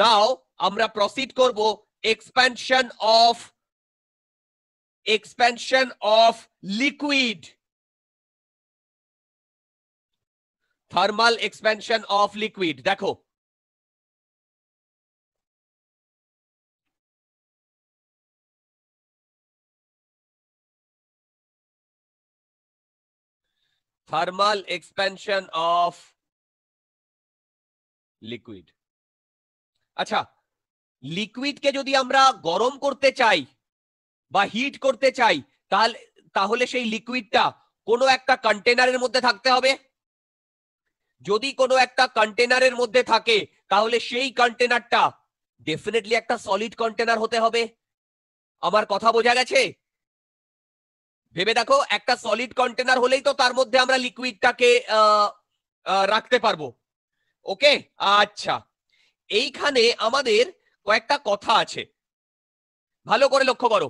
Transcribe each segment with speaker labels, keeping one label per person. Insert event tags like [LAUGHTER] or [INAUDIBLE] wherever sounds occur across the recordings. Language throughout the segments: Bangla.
Speaker 1: নাও আমরা প্রসিড
Speaker 2: করব expansion of expansion of liquid thermal expansion of liquid দেখো thermal expansion of
Speaker 1: liquid আচ্ছা লিকুইডকে যদি আমরা গরম করতে চাই বা হিট করতে চাই তাহলে তাহলে সেই লিকুইডটা কোনো একটা কন্টেনারের মধ্যে থাকতে হবে যদি কোনো একটা কন্টেনারের মধ্যে থাকে তাহলে সেই কন্টেনারটা ডেফিনেটলি একটা সলিড কন্টেনার হতে হবে আমার কথা বোঝা গেছে ভেবে দেখো একটা সলিড কন্টেনার হলেই তো তার মধ্যে আমরা লিকুইডটাকে রাখতে পারবো ওকে আচ্ছা এইখানে আমাদের কয়েকটা কথা আছে ভালো করে লক্ষ্য করো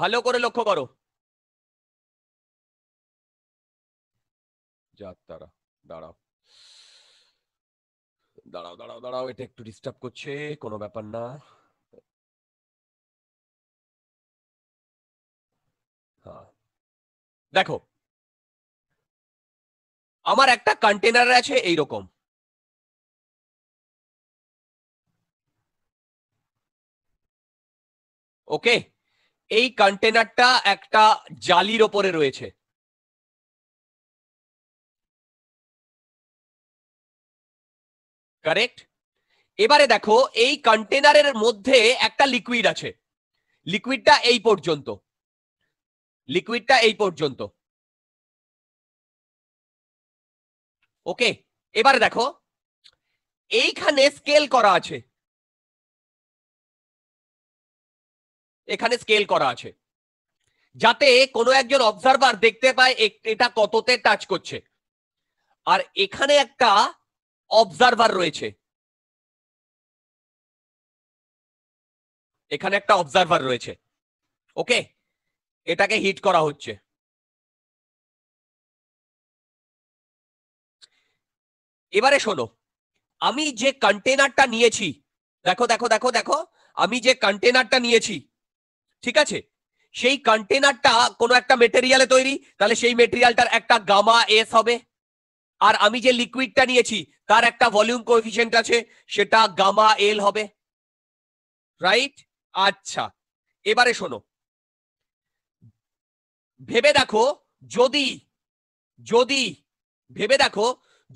Speaker 2: ভালো করে লক্ষ্য করো যাক তারা দাঁড়াও দাঁড়াও দাঁড়াও দাঁড়াও এটা একটু ডিস্টার্ব করছে কোনো ব্যাপার না হ্যাঁ দেখো আমার একটা কন্টেনার আছে এইরকম ওকে এই কন্টেনারটা একটা জালির ওপরে রয়েছে কারেক্ট
Speaker 1: এবারে দেখো এই কন্টেনারের মধ্যে একটা লিকুইড আছে লিকুইডটা এই পর্যন্ত লিকুইডটা এই পর্যন্ত
Speaker 2: ওকে এবারে দেখো এইখানে স্কেল করা
Speaker 1: আছে এখানে স্কেল করা আছে যাতে কোনো একজন অবজারভার দেখতে পায় এটা কততে টাচ করছে আর এখানে একটা অবজারভার রয়েছে
Speaker 2: এখানে একটা অবজারভার রয়েছে ওকে এটাকে হিট করা হচ্ছে
Speaker 1: এবারে শোনো আমি যে কন্টেনারটা নিয়েছি দেখো দেখো দেখো দেখো আমি যে কন্টেনারটা নিয়েছি ঠিক আছে সেই কন্টেনারটা কোনো একটা মেটেরিয়ালে তৈরি তাহলে সেই মেটেরিয়ালটার একটা গামা এস হবে আর আমি যে লিকুইডটা নিয়েছি তার একটা ভলিউম কোফিসিয়েন্ট আছে সেটা গামা এল হবে রাইট আচ্ছা এবারে শোনো ভেবে দেখো যদি যদি ভেবে দেখো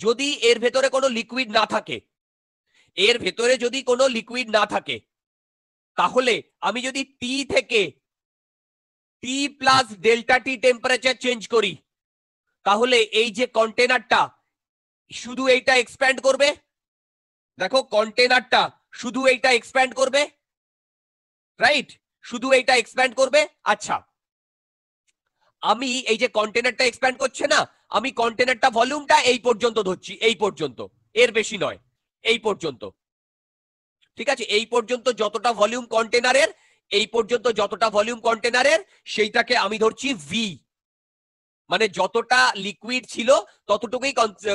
Speaker 1: যদি এর ভেতরে কোনো লিকুইড না থাকে এর ভেতরে যদি কোনো লিকুইড না থাকে তাহলে আমি যদি টি থেকে T plus delta T temperature change করি তাহলে এই যে কন্টেনারটা শুধু এইটা এক্সপ্যান্ড করবে দেখো কন্টেনারটা শুধু এইটা এক্সপ্যান্ড করবে রাইট শুধু এইটা এক্সপ্যান্ড করবে আচ্ছা আমি এই যে কন্টেনারটা এক্সপ্যান্ড করছে না আমি কন্টেনারটা ভলিউমটা এই পর্যন্ত ধরছি এই পর্যন্ত এর বেশি নয় এই পর্যন্ত ঠিক আছে এই পর্যন্ত যতটা ভলিউম কন্টেনারের এই পর্যন্ত যতটা ভলিউম কন্টেনারের সেইটাকে আমি ধরছি ভি মানে যতটা লিকুইড ছিল ততটুকুই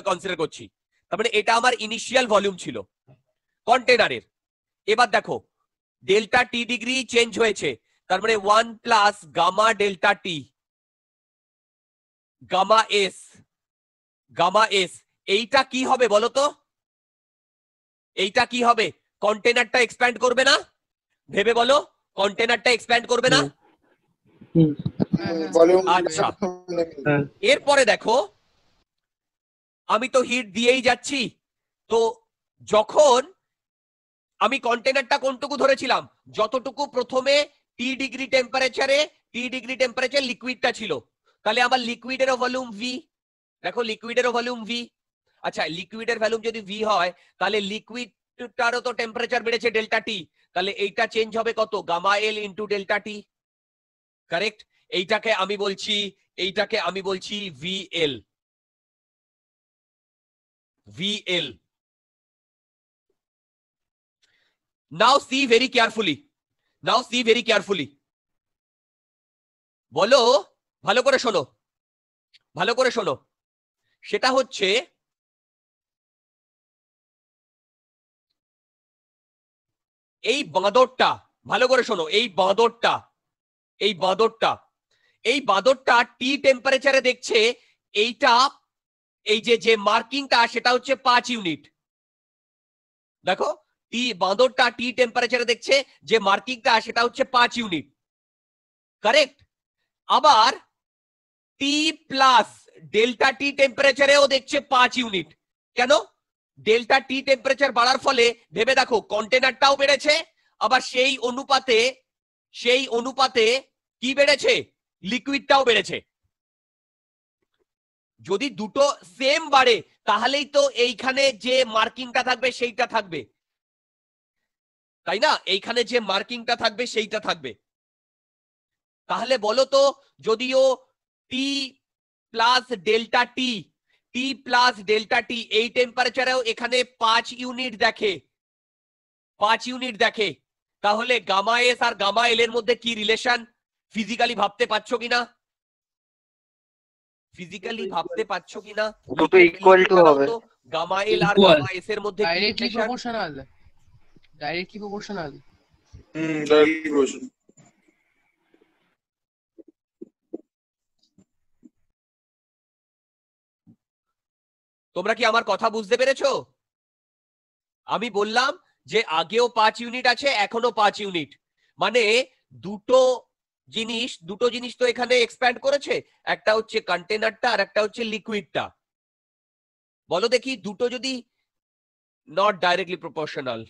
Speaker 1: কনসিডার করছি তার মানে এটা আমার ইনিশিয়াল ভলিউম ছিল কন্টেনারের এবার দেখো ডেল্টা টি ডিগ্রি চেঞ্জ হয়েছে তার মানে one plus gamma delta T gamma S gamma S এইটা কি হবে বলতো এইটা কি হবে কন্টেনারটা এক্সপ্যান্ড করবে না ভেবে বলো কন্টেনারটা এক্সপ্যান্ড করবে না আচ্ছা। এরপরে দেখো আমি তো হিট দিয়েই যাচ্ছি তো যখন আমি কন্টেনারটা কোনটুকু ধরেছিলাম যতটুকু প্রথমে টি ডিগ্রি টেম্পারেচারে টি ডিগ্রি টেম্পারেচার লিকুইডটা ছিল তাহলে আমার লিকুইডের ভলিউম ভি দেখো লিকুইডের ভলিউম ভি আচ্ছা লিকুইডের ভলিউম যদি ভি হয় তাহলে লিকুইডটারও তো টেম্পারেচার বেড়েছে ডেল্টা টি তাহলে এইটা চেঞ্জ হবে কত gamma L into delta T correct এইটাকে আমি বলছি এইটাকে আমি বলছি V L V L now see very carefully now see very carefully বলো ভালো করে শোনো ভালো করে শোনো সেটা হচ্ছে এই বাঁদরটা ভালো করে শোনো এই বাঁদরটা এই বাঁদরটা এই বাঁদরটা টি টেম্পারেচারে দেখছে এইটা এই যে যে মার্কিংটা সেটা হচ্ছে পাঁচ ইউনিট দেখো টি বাঁদরটা টি টেম্পারেচারে দেখছে যে মার্কিংটা সেটা হচ্ছে পাঁচ ইউনিট কারেক্ট আবার টি প্লাস ডেল্টা টি টেম্পারেচারেও দেখছে পাঁচ ইউনিট কেন ডেল্টা টি টেম্পারেচার বাড়ার ফলে ভেবে দেখো কন্টেনারটাও বেড়েছে আবার সেই অনুপাতে সেই অনুপাতে কি বেড়েছে লিকুইডটাও বেড়েছে যদি দুটো সেম বাড়ে তাহলেই তো এইখানে যে মার্কিংটা থাকবে সেইটা থাকবে তাই না এইখানে যে মার্কিংটা থাকবে সেইটা থাকবে তাহলে বলো তো যদিও T plus delta T T plus delta T এই টেম্পারেচারেও এখানে পাঁচ ইউনিট দেখে পাঁচ ইউনিট দেখে তাহলে গামা এস আর গামা এল এর মধ্যে কি রিলেশন ফিজিক্যালি ভাবতে পারছো কিনা ফিজিক্যালি ভাবতে পারছো কিনা
Speaker 2: দুটো ইকুয়াল টু হবে
Speaker 1: গামা এল আর গামা এস এর মধ্যে directly proportional directly proportional
Speaker 2: hmm directly proportional
Speaker 1: তোমরা কি আমার কথা বুঝতে পেরেছো আমি বললাম যে আগেও পাঁচ ইউনিট আছে এখনো পাঁচ ইউনিট মানে দুটো জিনিস দুটো জিনিস তো এখানে এক্সপ্যান্ড করেছে একটা হচ্ছে কন্টেনারটা আর একটা হচ্ছে লিকুইডটা বলো দেখি দুটো যদি not directly proportional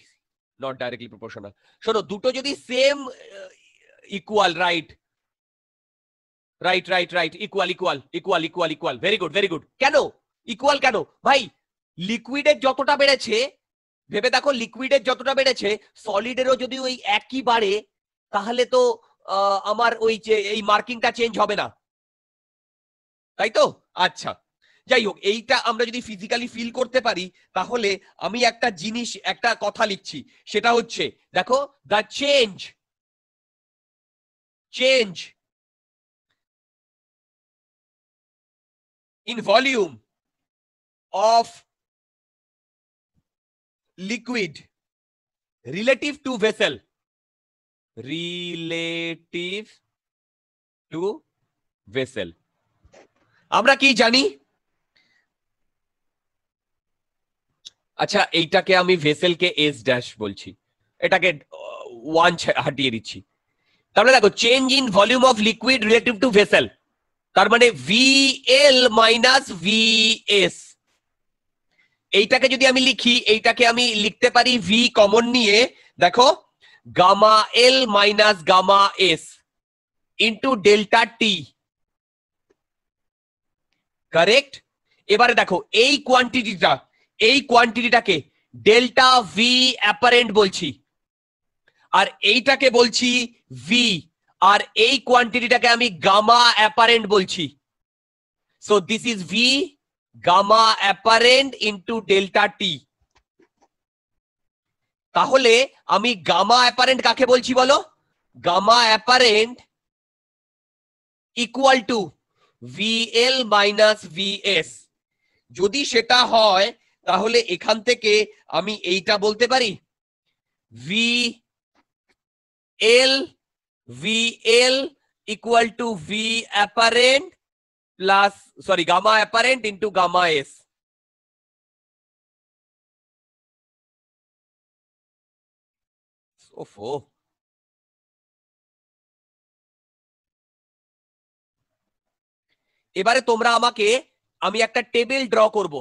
Speaker 1: not directly proportional শোনো দুটো যদি same equal right right right right equal equal equal equal equal very good very good কেন ইকুয়াল কেন ভাই লিকুইডের যতটা বেড়েছে ভেবে দেখো লিকুইডের যতটা বেড়েছে সলিডেরও যদি ওই একই বাড়ে তাহলে তো আমার ওই যে এই মার্কিংটা চেঞ্জ হবে না তাই তো আচ্ছা যাই হোক এইটা আমরা যদি ফিজিক্যালি ফিল করতে পারি তাহলে আমি একটা জিনিস একটা কথা লিখছি সেটা হচ্ছে দেখো the change change
Speaker 2: in volume of liquid
Speaker 1: relative to vessel relative to vessel আমরা কি জানি আচ্ছা এইটাকে আমি ভেসেলকে এস ড্যাশ বলছি এটাকে ওয়ান uh, হাটিয়ে দিচ্ছি তাহলে দেখো change in volume of liquid relative to vessel তার মানে ভিএল মাইনাস ভিএস এইটাকে যদি আমি লিখি এইটাকে আমি লিখতে পারি ভি কমন নিয়ে দেখো gamma L minus gamma S into delta T correct এবারে দেখো এই কোয়ান্টিটিটা এই কোয়ান্টিটিটাকে ডেল্টা ভি অ্যাপারেন্ট বলছি আর এইটাকে বলছি ভি আর এই কোয়ান্টিটিটাকে আমি গামা অ্যাপারেন্ট বলছি so this is V gamma apparent into delta T তাহলে আমি গামা অ্যাপারেন্ট কাকে বলছি বলো gamma apparent equal to VL minus VS যদি সেটা হয় তাহলে এখান থেকে আমি এইটা বলতে পারি V L V L equal to V apparent plus sorry gamma apparent into gamma
Speaker 2: s so oh
Speaker 1: এবারে তোমরা আমাকে আমি একটা টেবিল ড্র করব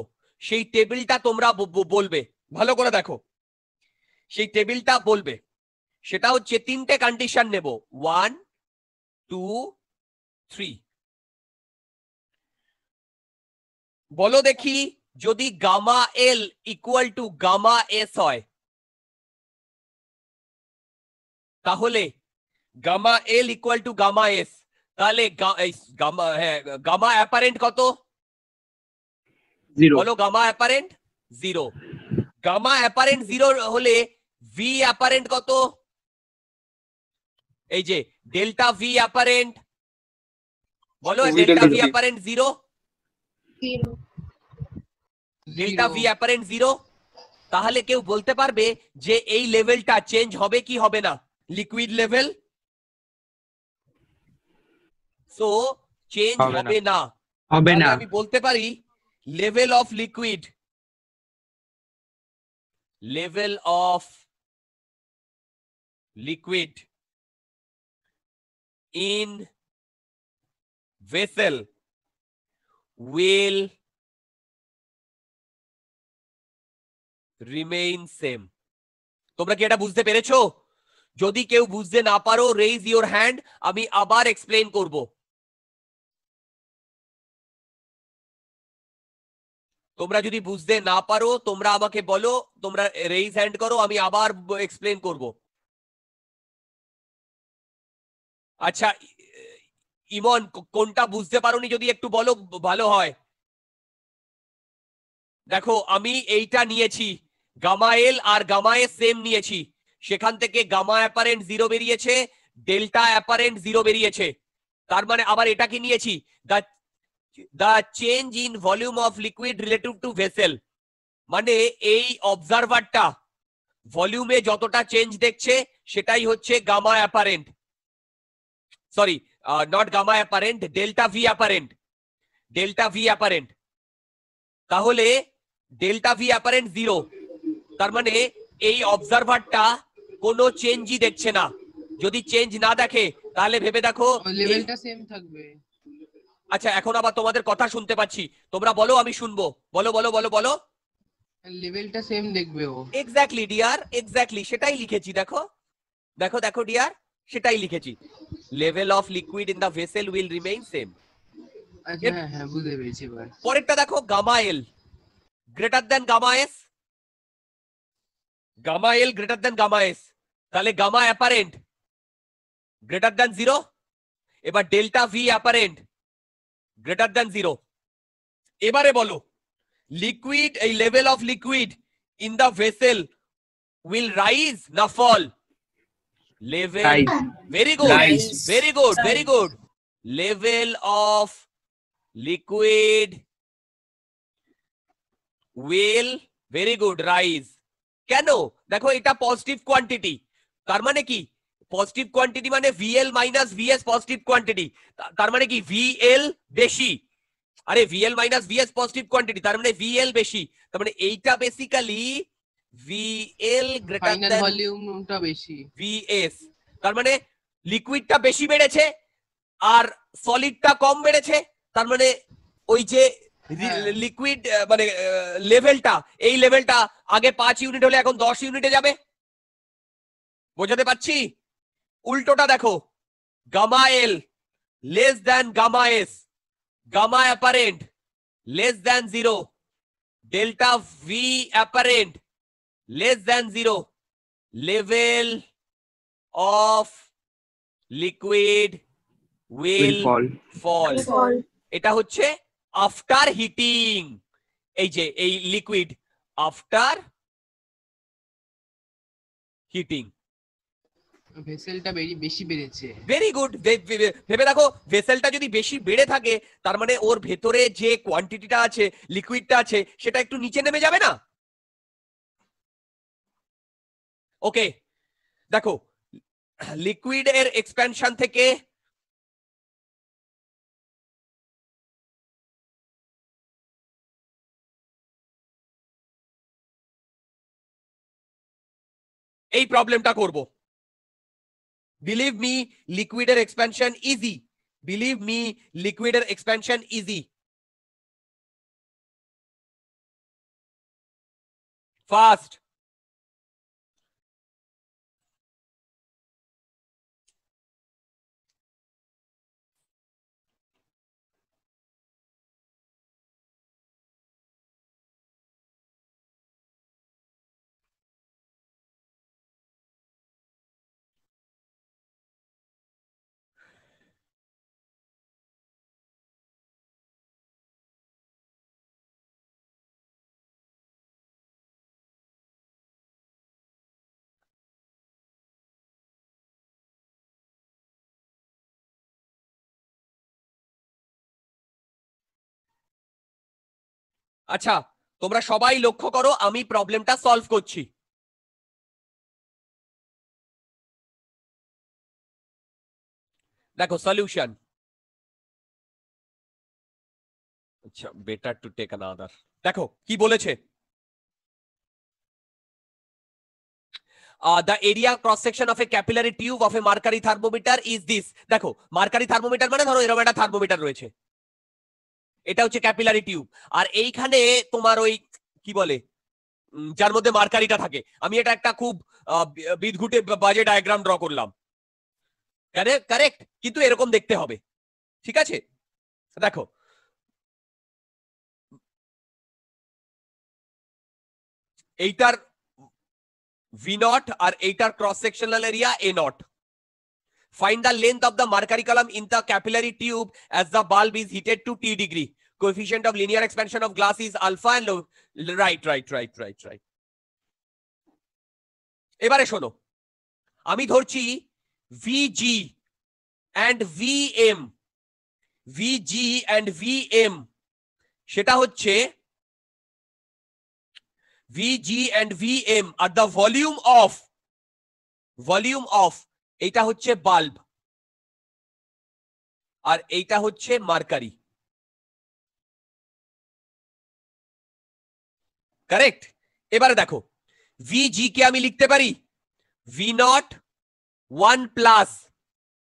Speaker 1: সেই টেবিলটা তোমরা বলবে ভালো করে দেখো সেই টেবিলটা বলবে সেটা হচ্ছে তিনটে কন্ডিশন নেব ওয়ান টু
Speaker 2: থ্রি বলো
Speaker 1: দেখি যদি gamma L equal to gamma S হয় তাহলে gamma L equal to gamma S তাহলে গামা অ্যাপারেন্ট কত বলো gamma apparent zero gamma apparent zero হলে ভি অ্যাপারেন্ট কত এই যে ডেল্টা ভি অ্যাপারেন্ট বলো delta V apparent zero zero V apparent zero তাহলে কেউ বলতে পারবে যে এই লেভেলটা চেঞ্জ হবে কি হবে না লিকুইড লেভেল সো চেঞ্জ হবে না হবে না আমি বলতে পারি level of liquid level of
Speaker 2: liquid in vessel will
Speaker 1: remain same তোমরা কি এটা বুঝতে পেরেছো যদি কেউ বুঝতে না পারো রেইজ ইওর হ্যান্ড আমি আবার
Speaker 2: এক্সপ্লেইন করব
Speaker 1: তোমরা যদি বুঝতে না পারো তোমরা আমাকে বলো তোমরা রেইজ হ্যান্ড করো আমি আবার এক্সপ্লেন করব আচ্ছা ইমন কোনটা বুঝতে পারোনি যদি একটু বলো ভালো হয় দেখো আমি এইটা নিয়েছি গামায়েল আর গামায়ে সেম নিয়েছি সেখান থেকে গামা অ্যাপারেন্ট জিরো বেরিয়েছে ডেল্টা অ্যাপারেন্ট জিরো বেরিয়েছে তার মানে আবার এটা কি নিয়েছি the the change in volume of liquid relative to vessel মানে এই অবজারভারটা ভলিউমে যতটা চেঞ্জ দেখছে সেটাই হচ্ছে gamma apparent sorry uh, not gamma apparent delta v apparent delta v apparent তাহলে ডেল্টা ভি অ্যাপারেন্ট জিরো তার মানে এই অবজারভারটা কোন চেঞ্জই দেখছে না যদি চেঞ্জ না দেখে তাহলে ভেবে দেখো আচ্ছা এখন আবার তোমাদের কথা শুনতে পাচ্ছি তোমরা বলো আমি শুনবো বলো বলো বলো বলো লেভেলটা সেম দেখবে ও এক্স্যাক্টলি ডিয়ার এক্স্যাক্টলি সেটাই লিখেছি দেখো দেখো দেখো ডিয়ার সেটাই লিখেছি level of liquid in the vessel will remain same পরেরটা দেখো gamma L greater than gamma S gamma L greater than gamma S তাহলে gamma apparent greater than zero এবার delta V apparent greater than zero এবারে বলো লিকুইড এই level of liquid in the vessel will rise না fall level nice. very good nice. very good nice. very good level of liquid will very good rise keno dekho eta positive quantity tar mane ki positive quantity mane vl minus vs positive quantity tar mane ki vl beshi are vl minus vs positive quantity tar mane vl beshi tar mane eta basically VL greater final
Speaker 2: ভলিউমটা বেশি
Speaker 1: VS তার মানে লিকুইডটা বেশি বেড়েছে আর সলিডটা কম বেড়েছে তার মানে ওই যে লিকুইড হ্যাঁ। মানে লেভেলটা এই লেভেলটা আগে পাঁচ ইউনিট হলে এখন দশ ইউনিটে যাবে বোঝাতে পারছি উল্টোটা দেখো gamma L less than gamma S gamma apparent less than zero delta V apparent less than zero level of liquid will fall fall এটা হচ্ছে আফটার হিটিং এই যে এই লিকুইড আফটার হিটিং
Speaker 2: ভেসেলটা বেশি বেড়েছে ভেরি
Speaker 1: গুড ভেবে দেখো ভেসেলটা যদি বেশি বেড়ে থাকে তার মানে ওর ভেতরে যে কোয়ান্টিটিটা আছে লিকুইডটা আছে সেটা একটু নিচে নেমে যাবে না ওকে দেখো লিকুইড এর এক্সপেনশন থেকে
Speaker 2: এই প্রবলেমটা করব বিলিভ মি লিকুইডের এক্সপেনশন ইজি বিলিভ মি লিকুইডের এক্সপেনশন ইজি ফাস্ট আচ্ছা তোমরা সবাই লক্ষ্য করো আমি প্রবলেমটা সলভ করছি দেখো সলিউশন আচ্ছা better to take another
Speaker 1: দেখো কি বলেছে the area cross section of a capillary tube of a mercury thermometer is this দেখো মার্কারি থার্মোমিটার মানে ধরো এরকম একটা থার্মোমিটার রয়েছে এটা হচ্ছে ক্যাপিলারি টিউব আর এইখানে তোমার ওই কি বলে যার মধ্যে মার্কারিটা থাকে আমি এটা একটা খুব বিদঘুটে বাজে ডায়াগ্রাম ড্র করলাম কারেক্ট কিন্তু এরকম দেখতে
Speaker 2: হবে ঠিক আছে দেখো
Speaker 1: এইটার ভি নট আর এইটার cross sectional area A naught Find the length of the mercury column in the capillary tube as the bulb is heated to T degree. Coefficient of linear expansion of glass is alpha and low. Right, right, right, right, right. এবারে শোনো আমি ধরছি VG and VM VG and VM সেটা হচ্ছে VG and VM are the volume of
Speaker 2: volume of এইটা হচ্ছে বাল্ব আর এইটা হচ্ছে মার্কারি
Speaker 1: কারেক্ট এবারে দেখো ভি জি কে আমি লিখতে পারি ভি নট ওয়ান প্লাস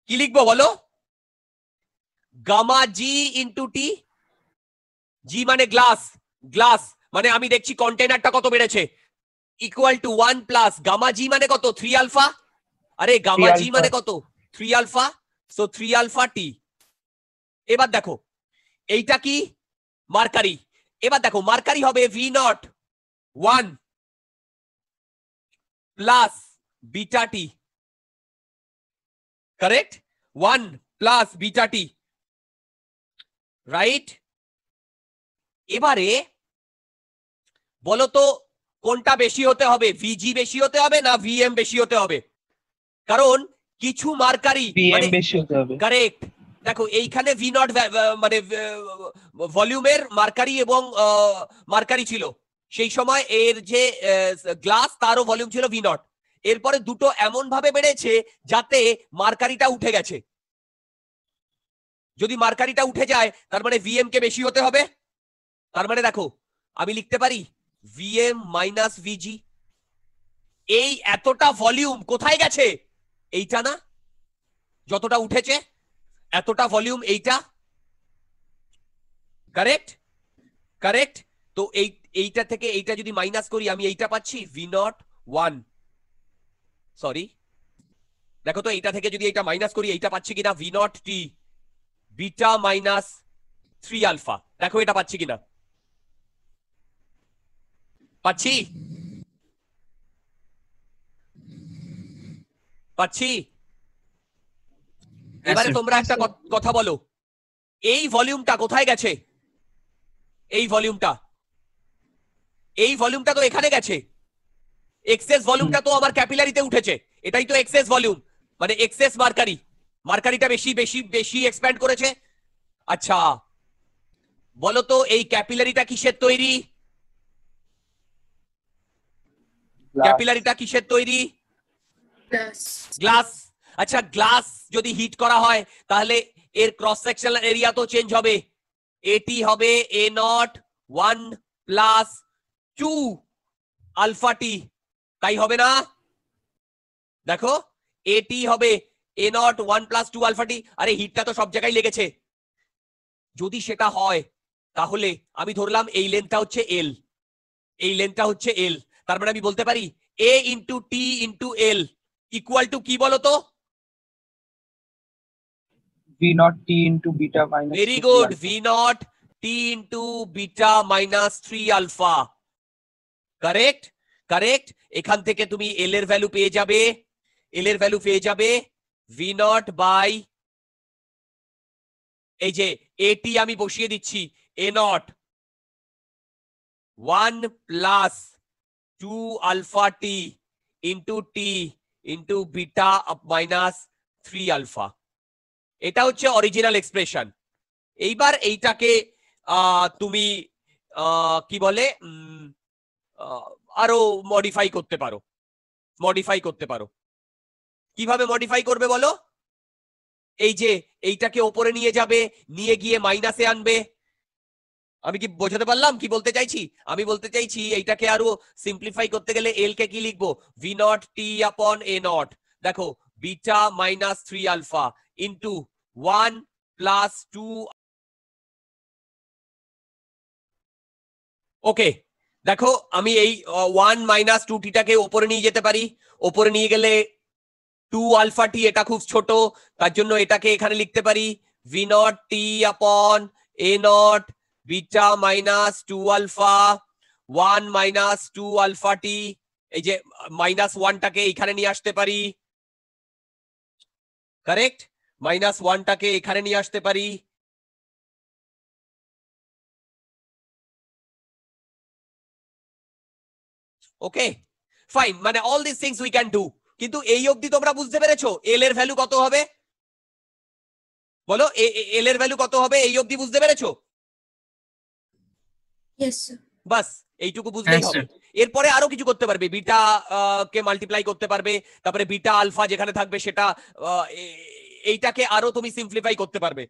Speaker 1: কি লিখবো বলো গামা জি ইন্টু টি জি মানে গ্লাস গ্লাস মানে আমি দেখছি কন্টেনারটা কত বেড়েছে equal to one plus gamma G মানে কত থ্রি আলফা আরে গামা জি মানে কত three alpha so three alpha T এবার দেখো এইটা কি মার্কারি এবার দেখো মার্কারি হবে V naught one plus
Speaker 2: beta T correct one plus beta
Speaker 1: T right এবারে বলো তো কোনটা বেশি হতে হবে ভিজি বেশি হতে হবে না ভিএম বেশি হতে হবে কারণ কিছু মার্কারি কারেক্ট মানে দেখো এইখানে ভি নট মানে ভলিউমের মার্কারি এবং মার্কারি ছিল সেই সময় এর যে গ্লাস তারও ভলিউম ছিল ভি নট এরপরে দুটো এমন ভাবে বেড়েছে যাতে মার্কারিটা উঠে গেছে যদি মার্কারিটা উঠে যায় তার মানে ভিএম কে বেশি হতে হবে তার মানে দেখো আমি লিখতে পারি ভিএম মাইনাস ভিজি এই এতটা ভলিউম কোথায় গেছে এইটা না যতটা উঠেছে এতটা ভলিউম এইটা কারেক্ট কারেক্ট তো এই এইটা থেকে এইটা যদি মাইনাস করি আমি এইটা পাচ্ছি ভি নট ওয়ান সরি দেখো তো এইটা থেকে যদি এইটা মাইনাস করি এইটা পাচ্ছি কিনা V naught T beta minus three alpha দেখো এটা পাচ্ছি কিনা পাচ্ছি পাচ্ছি এবারে তোমরা একটা কথা বলো এই ভলিউমটা কোথায় গেছে এই ভলিউমটা এই ভলিউমটা তো এখানে গেছে এক্সেস ভলিউমটা তো আমার ক্যাপিলারিতে উঠেছে এটাই তো এক্সেস ভলিউম মানে এক্সেস মার্কারি মার্কারিটা বেশি বেশি বেশি এক্সপ্যান্ড করেছে আচ্ছা বলো তো এই ক্যাপিলারিটা কিসের তৈরি ক্যাপিলারিটা কিসের তৈরি গ্লাস আচ্ছা গ্লাস যদি হিট করা হয় তাহলে এর ক্রস সেকশনাল এরিয়া তো চেঞ্জ হবে এটি হবে A naught one plus two alpha T তাই হবে না দেখো এটি হবে A naught one plus two alpha T আরে হিটটা তো সব জায়গায় লেগেছে যদি সেটা হয় তাহলে আমি ধরলাম এই লেন্থটা হচ্ছে এল এই লেন্থটা হচ্ছে এল তার মানে আমি বলতে পারি A into T into L equal to কি বলো তো v naught t into beta minus very good v naught t into beta minus 3 alpha correct correct এখান থেকে তুমি l এর ভ্যালু পেয়ে যাবে l এর ভ্যালু পেয়ে যাবে v naught by এই যে at আমি বসিয়ে দিচ্ছি a naught 1 plus 2 alpha t into t into beta minus three alpha এটা হচ্ছে অরিজিনাল এক্সপ্রেশন এইবার এইটাকে তুমি কি বলে আরো মডিফাই করতে পারো মডিফাই করতে পারো কিভাবে মডিফাই করবে বলো এই যে এইটাকে ওপরে নিয়ে যাবে নিয়ে গিয়ে মাইনাসে আনবে আমি কি বোঝাতে পারলাম কি বলতে চাইছি আমি বলতে চাইছি এইটাকে আরো সিম্পলিফাই করতে গেলে এল কে কি লিখবো V naught T upon A naught দেখো beta minus three alpha into one
Speaker 2: plus two
Speaker 1: okay দেখো আমি এই ওয়ান মাইনাস টু টিটাকে ওপরে নিয়ে যেতে পারি ওপরে নিয়ে গেলে টু আলফা টি এটা খুব ছোট তার জন্য এটাকে এখানে লিখতে পারি V naught T upon A naught beta minus two alpha one minus two alpha T এই যে মাইনাস ওয়ানটাকে এখানে নিয়ে আসতে পারি কারেক্ট মাইনাস ওয়ানটাকে এখানে নিয়ে
Speaker 2: আসতে পারি ওকে ফাইন মানে all this things we can do
Speaker 1: কিন্তু এই অবধি তোমরা বুঝতে পেরেছো এল এর ভ্যালু কত হবে বলো এল এর ভ্যালু কত হবে এই অবধি বুঝতে পেরেছো বাস এইটুকু বুঝলেই হবে এরপরে আরো কিছু করতে পারবে বিটা কে মাল্টিপ্লাই করতে পারবে তারপরে বিটা আলফা যেখানে থাকবে সেটা এইটাকে আরো তুমি সিম্পলিফাই করতে পারবে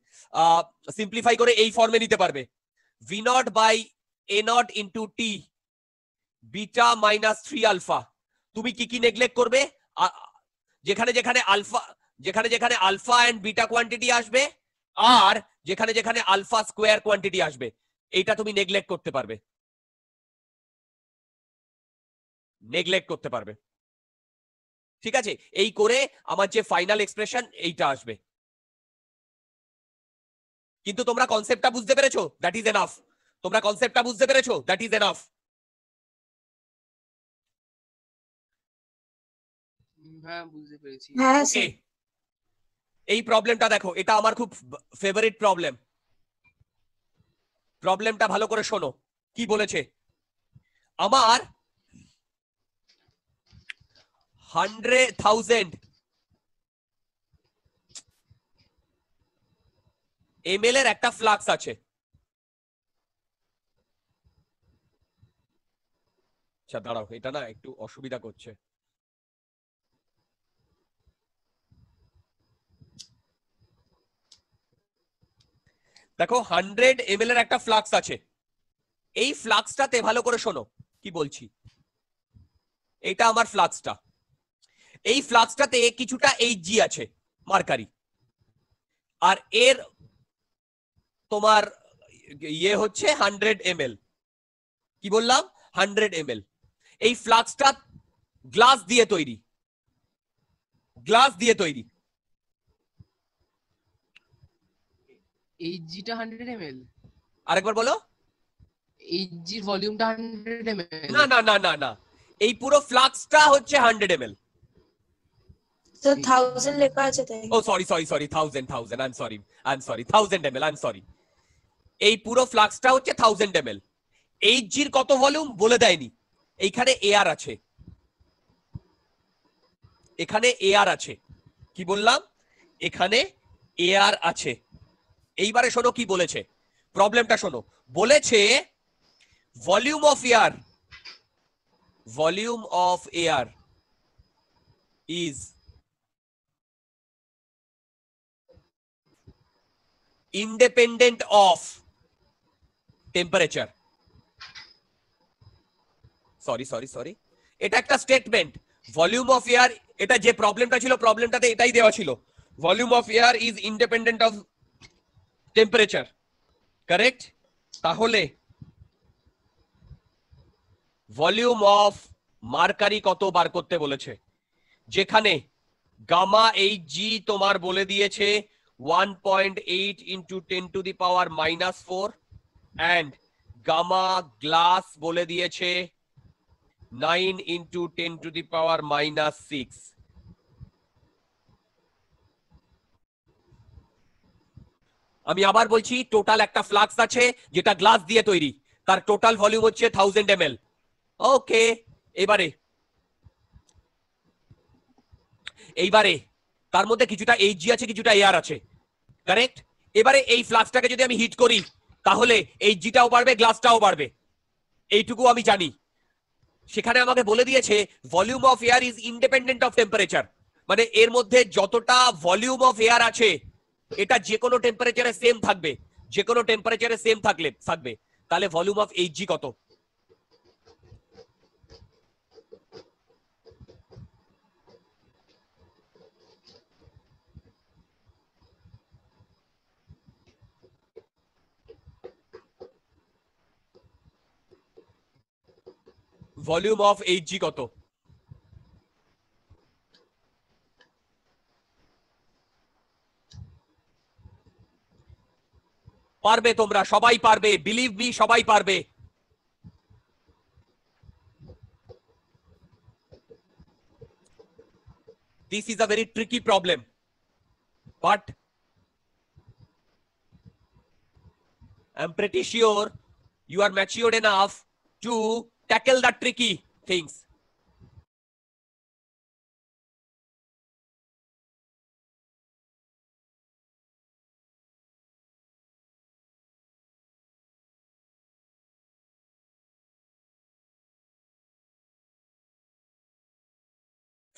Speaker 1: সিম্পলিফাই করে এই ফর্মে নিতে পারবে V naught by A naught T beta minus three alpha তুমি কি কি নেগলেক্ট করবে যেখানে যেখানে আলফা যেখানে যেখানে আলফা অ্যান্ড বিটা কোয়ান্টিটি আসবে আর যেখানে যেখানে আলফা স্কোয়ার কোয়ান্টিটি আসবে এইটা তুমি নেগলেক্ট করতে পারবে
Speaker 2: নেগলেক্ট করতে পারবে
Speaker 1: ঠিক আছে এই করে আমার যে ফাইনাল এক্সপ্রেশন এইটা আসবে কিন্তু তোমরা কনসেপ্টটা বুঝতে পেরেছো দ্যাট ইজ এনাফ তোমরা কনসেপ্টটা বুঝতে পেরেছো দ্যাট ইজ এনাফ এই প্রবলেমটা দেখো এটা আমার খুব ফেভারিট প্রবলেম প্রবলেমটা ভালো করে শোনো কি বলেছে আমার হান্ড্রেড থাউজেন্ড এম এর একটা ফ্লাক্স আছে আচ্ছা দাঁড়াও এটা না একটু অসুবিধা করছে দেখো হান্ড্রেড এম এর একটা ফ্লাক্স আছে এই ফ্লাক্সটাতে ভালো করে শোনো কি বলছি এটা আমার ফ্লাক্সটা এই ফ্লাক্সটাতে কিছুটা এই জি আছে মার্কারি আর এর তোমার ইয়ে হচ্ছে হান্ড্রেড এম কি বললাম হান্ড্রেড এম এই ফ্লাক্সটা গ্লাস দিয়ে তৈরি গ্লাস দিয়ে তৈরি এইট জিটা হান্ড্রেড এম এল আরেকবার বলো এইচজির ভলিউমটা হান্ড্রেড এম এল না না না না না এই পুরো ফ্লাক্সটা হচ্ছে hundred M L thousand sorry sorry sorry thousand thousand sorry sorry thousand M L sorry এই পুরো ফ্লাক্সটা হচ্ছে থাউজেন্ড এম এল জির কত ভলিউম বলে দেয়নি এইখানে এআর আছে এখানে এআর আছে কি বললাম এখানে এআর আছে এইবারে শোনো কি বলেছে প্রবলেমটা শোনো বলেছে volume of air volume of air is independent of temperature sorry sorry sorry এটা একটা স্টেটমেন্ট ভলিউম অফ এয়ার এটা যে প্রবলেমটা ছিল প্রবলেমটাতে এটাই দেওয়া ছিল volume of air is independent of temperature correct তাহলে ভলিউম অফ মার্কারি কত বার করতে বলেছে যেখানে গামা এইট জি তোমার বলে দিয়েছে one point eight into ten to the power minus four and gamma glass বলে দিয়েছে nine into ten to the power minus six আমি আবার বলছি টোটাল একটা ফ্লাক্স আছে যেটা গ্লাস দিয়ে তৈরি তার টোটাল ভলিউম হচ্ছে থাউজেন্ড এম ওকে এবারে এইবারে তার মধ্যে কিছুটা এইচ জি আছে কিছুটা এয়ার আছে কারেক্ট এবারে এই ফ্লাক্সটাকে যদি আমি হিট করি তাহলে এইচ জিটাও বাড়বে গ্লাসটাও বাড়বে এইটুকু আমি জানি সেখানে আমাকে বলে দিয়েছে volume of air is independent of temperature মানে এর মধ্যে যতটা ভলিউম অফ এয়ার আছে এটা যে কোনো টেম্পারেচারে সেম থাকবে যে কোনো টেম্পারেচারে সেম থাকলে থাকবে তাহলে ভলিউম অফ এইচ জি কত ভলিউম অফ এইচ জি কত পারবে তোমরা সবাই পারবে বিলিভ মি সবাই পারবে this is a very tricky problem but i'm pretty sure you are matured enough to tackle the tricky things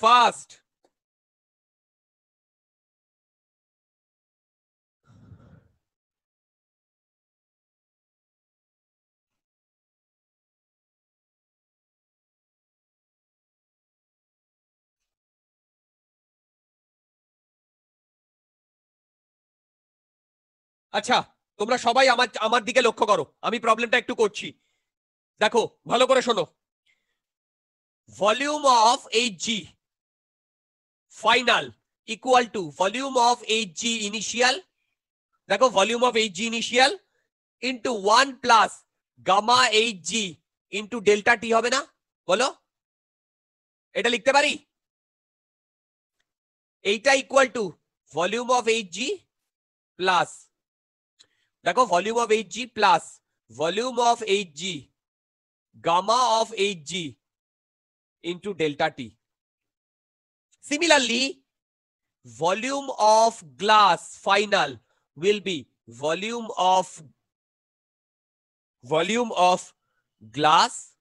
Speaker 1: fast. আচ্ছা তোমরা সবাই আমার আমার দিকে লক্ষ্য করো আমি প্রবলেমটা একটু করছি দেখো ভালো করে শোনো volume of H G final equal to volume of hg initial देखो volume of hg initial into 1 plus gamma hg into delta t হবে না বলো এটা লিখতে পারি এইটা equal to volume of H G plus দেখো volume of H G plus volume of H G gamma of H G into delta T Similarly, volume of glass final will be volume of volume of glass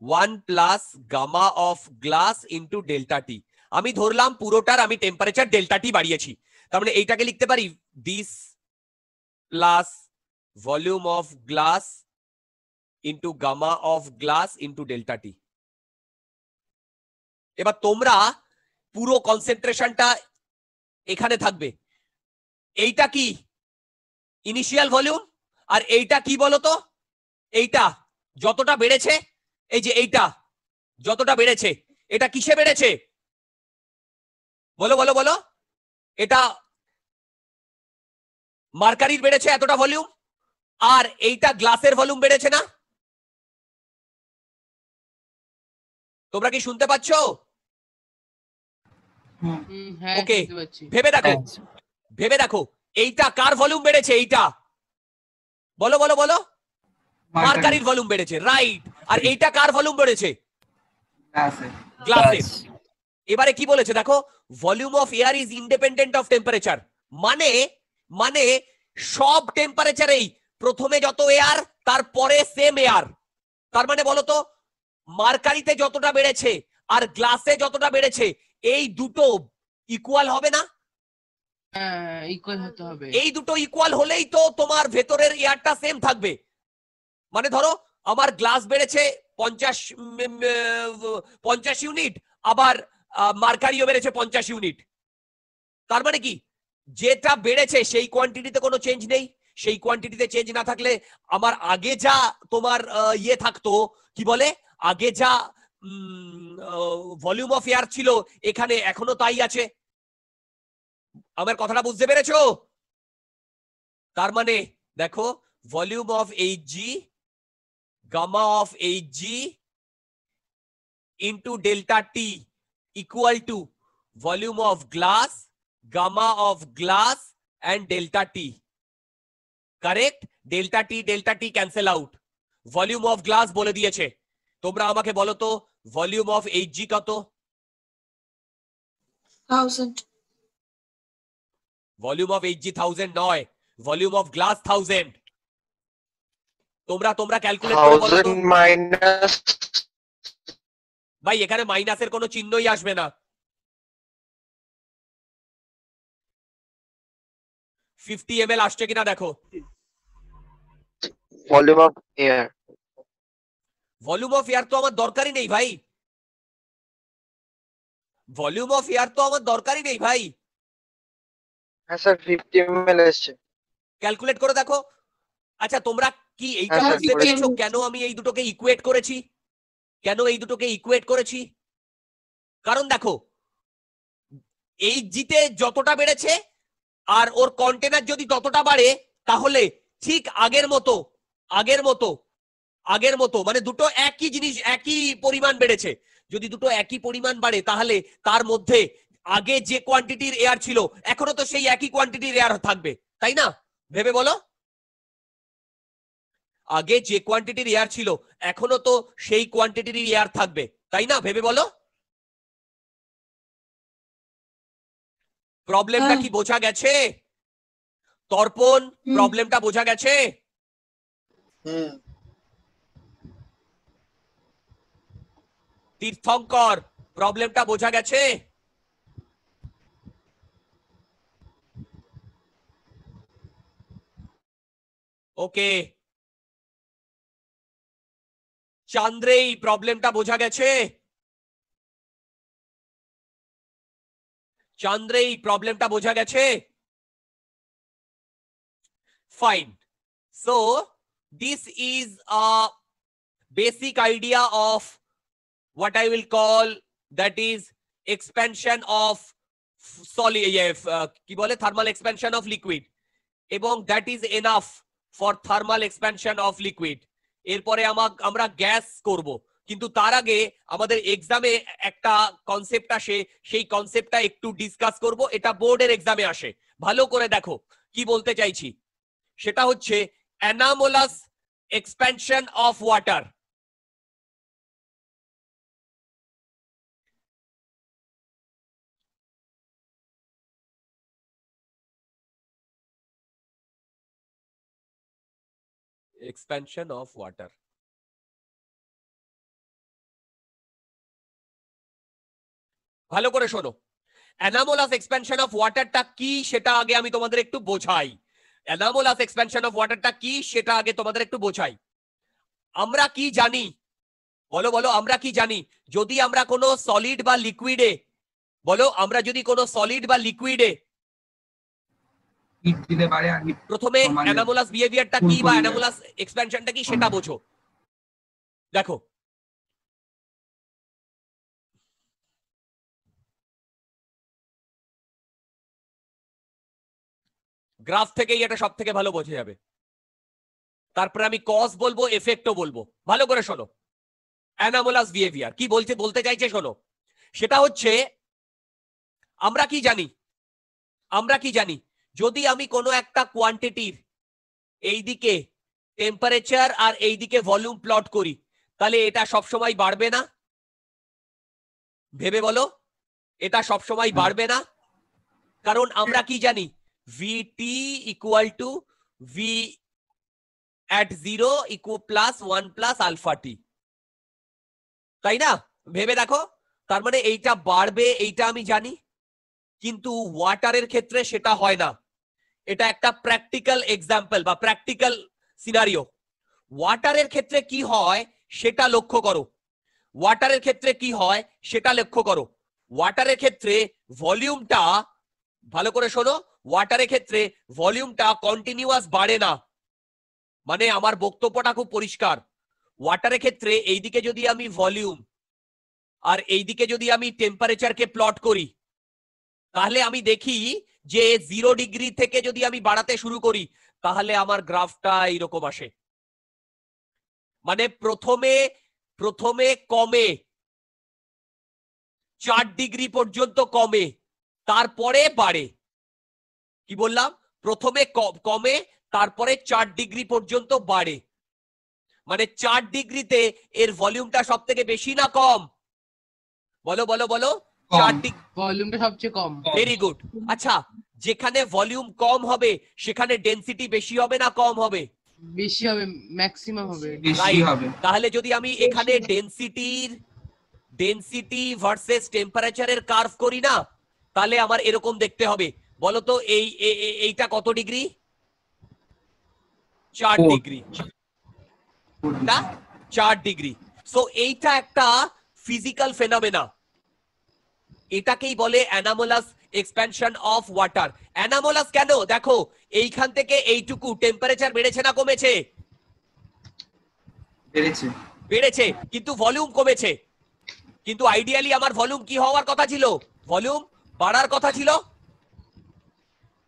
Speaker 1: 1 plus gamma of glass into delta t ami আমি ধরলাম পুরোটার আমি টেম্পারেচার ডেল্টা টি বাড়িয়েছি তার eta ke লিখতে pari this plus volume of glass into gamma of glass into delta t এবার তোমরা পুরো কনসেন্ট্রেশনটা এখানে থাকবে এইটা কি ইনিশিয়াল ভলিউম আর এইটা কি বলতো এইটা যতটা বেড়েছে এই যে এইটা যতটা বেড়েছে এটা কিসে বেড়েছে
Speaker 2: বলো বলো বলো এটা মার্কারির বেড়েছে এতটা ভলিউম আর এইটা গ্লাসের ভলিউম বেড়েছে না তোমরা কি শুনতে পাচ্ছ ওকে হ্যাঁ, ভেবে দেখো
Speaker 1: হ্যাঁ। ভেবে দেখো এইটা কার ভলিউম বেড়েছে এইটা বলো বলো বলো মার্কারির ভলিউম বেড়েছে রাইট আর এইটা কার ভলিউম বেড়েছে গ্লাসের এবারে কি বলেছে দেখো volume of air is independent of temperature মানে মানে সব টেম্পারেচারেই প্রথমে যত এয়ার তারপরে সেম এয়ার তার মানে বলতো মার্কারিতে যতটা বেড়েছে আর গ্লাসে যতটা বেড়েছে এই দুটো ইকুয়াল হবে না হ্যাঁ, এই দুটো ইকুয়াল হলেই তো তোমার ভেতরের এয়ারটা সেম থাকবে মানে ধরো আমার গ্লাস বেড়েছে পঞ্চাশ পঞ্চাশ ইউনিট আবার মার্কারিও বেড়েছে পঞ্চাশ ইউনিট তার মানে কি যেটা বেড়েছে সেই কোয়ান্টিটিতে কোনো চেঞ্জ নেই সেই কোয়ান্টিটিতে চেঞ্জ না থাকলে আমার আগে যা তোমার ইয়ে থাকতো কি বলে আগে যা ভলিউম অফ এয়ার ছিল এখানে এখনো তাই আছে আমার কথাটা বুঝতে পেরেছ তার মানে দেখো volume of H G gamma of H G into delta T equal to volume of glass gamma of glass and delta T correct delta T delta T cancel out volume of glass বলে দিয়েছে তোমরা আমাকে বলো তো ভলিউম অফ এ জি কত 1000 ভলিউম অফ এ জি 1000 নয় ভলিউম অফ গ্লাস 1000 তোমরা তোমরা ক্যালকুলেট করো 1000
Speaker 2: মাইনাস
Speaker 1: ভাই এখানে মাইনাসের কোনো চিহ্নই আসবে না
Speaker 2: 50 এবেল আজকে না দেখো volume of a
Speaker 1: volume of air তো আমার দরকারই নেই ভাই ভলিউম অফ এয়ার তো আমার দরকারই নেই ভাই হ্যাঁ স্যার 50 এমএল আসছে ক্যালকুলেট করে দেখো আচ্ছা তোমরা কি এইটা হ্যাঁ, বুঝতে পেরেছো কেন আমি এই দুটোকে ইকুয়েট করেছি কেন এই দুটোকে ইকুয়েট করেছি কারণ দেখো এই জিতে যতটা বেড়েছে আর ওর কন্টেনার যদি ততটা বাড়ে তাহলে ঠিক আগের মতো আগের মতো আগের মতো মানে দুটো একই জিনিস একই পরিমাণ বেড়েছে যদি দুটো একই পরিমাণ বাড়ে তাহলে তার মধ্যে আগে যে কোয়ান্টিটির এয়ার ছিল এখনো তো সেই একই কোয়ান্টিটির এয়ার থাকবে তাই না ভেবে বলো আগে যে কোয়ান্টিটির এয়ার ছিল এখনো তো
Speaker 2: সেই কোয়ান্টিটির এয়ার থাকবে তাই না ভেবে বলো
Speaker 1: প্রবলেমটা হ্যাঁ। কি বোঝা গেছে তর্পণ প্রবলেমটা বোঝা গেছে হুম তীর্থঙ্কর প্রবলেমটা বোঝা গেছে
Speaker 2: ওকে চান্দ্রেই প্রবলেমটা বোঝা গেছে
Speaker 1: চান্দ্রেই প্রবলেমটা বোঝা গেছে fine so this is a basic idea of what I will call that is expansion of solid uh, কি বলে thermal expansion of liquid এবং that is enough for thermal expansion of liquid এরপরে আমরা গ্যাস করব কিন্তু তার আগে আমাদের এক্সামে একটা কনসেপ্ট আসে সেই কনসেপ্টটা একটু ডিসকাস করব এটা বোর্ডের এক্সামে আসে ভালো করে দেখো কি বলতে চাইছি সেটা হচ্ছে anomalous expansion of water
Speaker 2: expansion of water. ভালো করে শোনো
Speaker 1: অ্যানামোলাস এক্সপ্যানশন অফ ওয়াটারটা কি সেটা আগে আমি তোমাদের একটু বোঝাই অ্যানামোলাস এক্সপ্যানশন অফ ওয়াটারটা কি সেটা আগে তোমাদের একটু বোঝাই আমরা কি জানি বলো বলো আমরা কি জানি যদি আমরা কোনো সলিড বা লিকুইডে বলো আমরা যদি কোনো সলিড বা লিকুইডে হিট দিতে পারে আর প্রথমে অ্যানাবোলাস বিহেভিয়ারটা কি বা অ্যানাবোলাস এক্সপ্যানশনটা কি সেটা বোঝো দেখো
Speaker 2: গ্রাফ থেকেই এটা সব থেকে ভালো
Speaker 1: বোঝা যাবে তারপরে আমি কজ বলবো এফেক্টও বলবো ভালো করে শোনো অ্যানামোলাস বিহেভিয়ার কি বলছে বলতে চাইছে শোনো সেটা হচ্ছে আমরা কি জানি আমরা কি জানি যদি আমি কোনো একটা কোয়ান্টিটির এইদিকে টেম্পারেচার আর এইদিকে ভলিউম প্লট করি তাহলে এটা সবসময় বাড়বে না ভেবে বলো এটা সবসময় বাড়বে না কারণ আমরা কি জানি VT equal to V at zero ইকু plus one plus alpha T তাই না ভেবে দেখো তার মানে এইটা বাড়বে এইটা আমি জানি কিন্তু ওয়াটারের ক্ষেত্রে সেটা হয় না এটা একটা প্র্যাকটিক্যাল এক্সাম্পল বা প্র্যাকটিক্যাল সিনারিও ওয়াটারের ক্ষেত্রে কি হয় সেটা লক্ষ্য করো ওয়াটারের ক্ষেত্রে কি হয় সেটা লক্ষ্য করো ওয়াটারের ক্ষেত্রে ভলিউমটা ভালো করে শোনো ওয়াটারের ক্ষেত্রে ভলিউমটা কন্টিনিউয়াস বাড়ে না মানে আমার বক্তব্যটা খুব পরিষ্কার ওয়াটারের ক্ষেত্রে এইদিকে যদি আমি ভলিউম আর এইদিকে যদি আমি টেম্পারেচারকে প্লট করি তাহলে আমি দেখি যে জিরো ডিগ্রি থেকে যদি আমি বাড়াতে শুরু করি তাহলে আমার গ্রাফটা এইরকম আসে মানে প্রথমে প্রথমে কমে চার ডিগ্রি পর্যন্ত কমে তারপরে বাড়ে কি বললাম প্রথমে কমে তারপরে চার ডিগ্রি পর্যন্ত বাড়ে মানে চার ডিগ্রিতে এর ভলিউমটা সব থেকে বেশি না কম বলো বলো বলো চারটি ভলিউমটা সবচেয়ে কম ভেরি গুড আচ্ছা যেখানে ভলিউম কম হবে সেখানে ডেনসিটি বেশি হবে না কম হবে
Speaker 2: বেশি হবে ম্যাক্সিমাম হবে বেশি হবে
Speaker 1: তাহলে যদি আমি এখানে ডেনসিটির ডেনসিটি ভার্সেস টেম্পারেচারের কার্ভ করি না তাহলে আমার এরকম দেখতে হবে বলতো এই এইটা কত ডিগ্রি চার ডিগ্রি না চার ডিগ্রি সো এইটা একটা ফিজিক্যাল ফেনোমেনা এটাকেই বলে anomalous expansion of water anomalous কেন দেখো এইখান থেকে এইটুকু টেম্পারেচার বেড়েছে না কমেছে বেড়েছে বেড়েছে কিন্তু ভলিউম কমেছে কিন্তু আইডিয়ালি আমার ভলিউম কি হওয়ার কথা ছিল ভলিউম বাড়ার কথা ছিল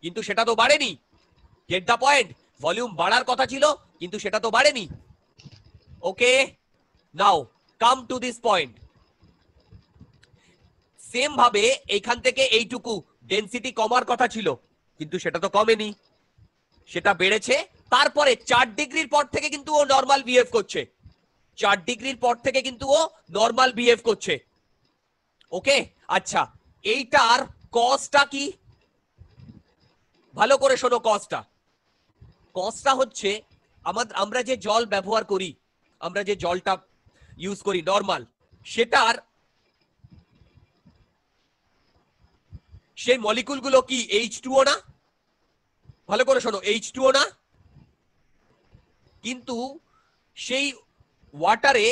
Speaker 1: কিন্তু সেটা তো বাড়েনি গেট দ্য পয়েন্ট ভলিউম বাড়ার কথা ছিল কিন্তু সেটা তো বাড়েনি okay now come to this point same ভাবে এইখান থেকে এইটুকু ডেন্সিটি কমার কথা ছিল কিন্তু সেটা তো কমেনি সেটা বেড়েছে তারপরে চার ডিগ্রির পর থেকে কিন্তু ও নর্মাল বিহেভ করছে চার ডিগ্রির পর থেকে কিন্তু ও নর্মাল বিহেভ করছে ওকে আচ্ছা এইটার কসটা কি ভালো করে শোনো কসটা কসটা হচ্ছে আমাদের আমরা যে জল ব্যবহার করি আমরা যে জলটা ইউজ করি নর্মাল সেটার সেই মলিকুলগুলো কি এইচ টুও না ভালো করে শোনো এইচ টুও না কিন্তু সেই ওয়াটারে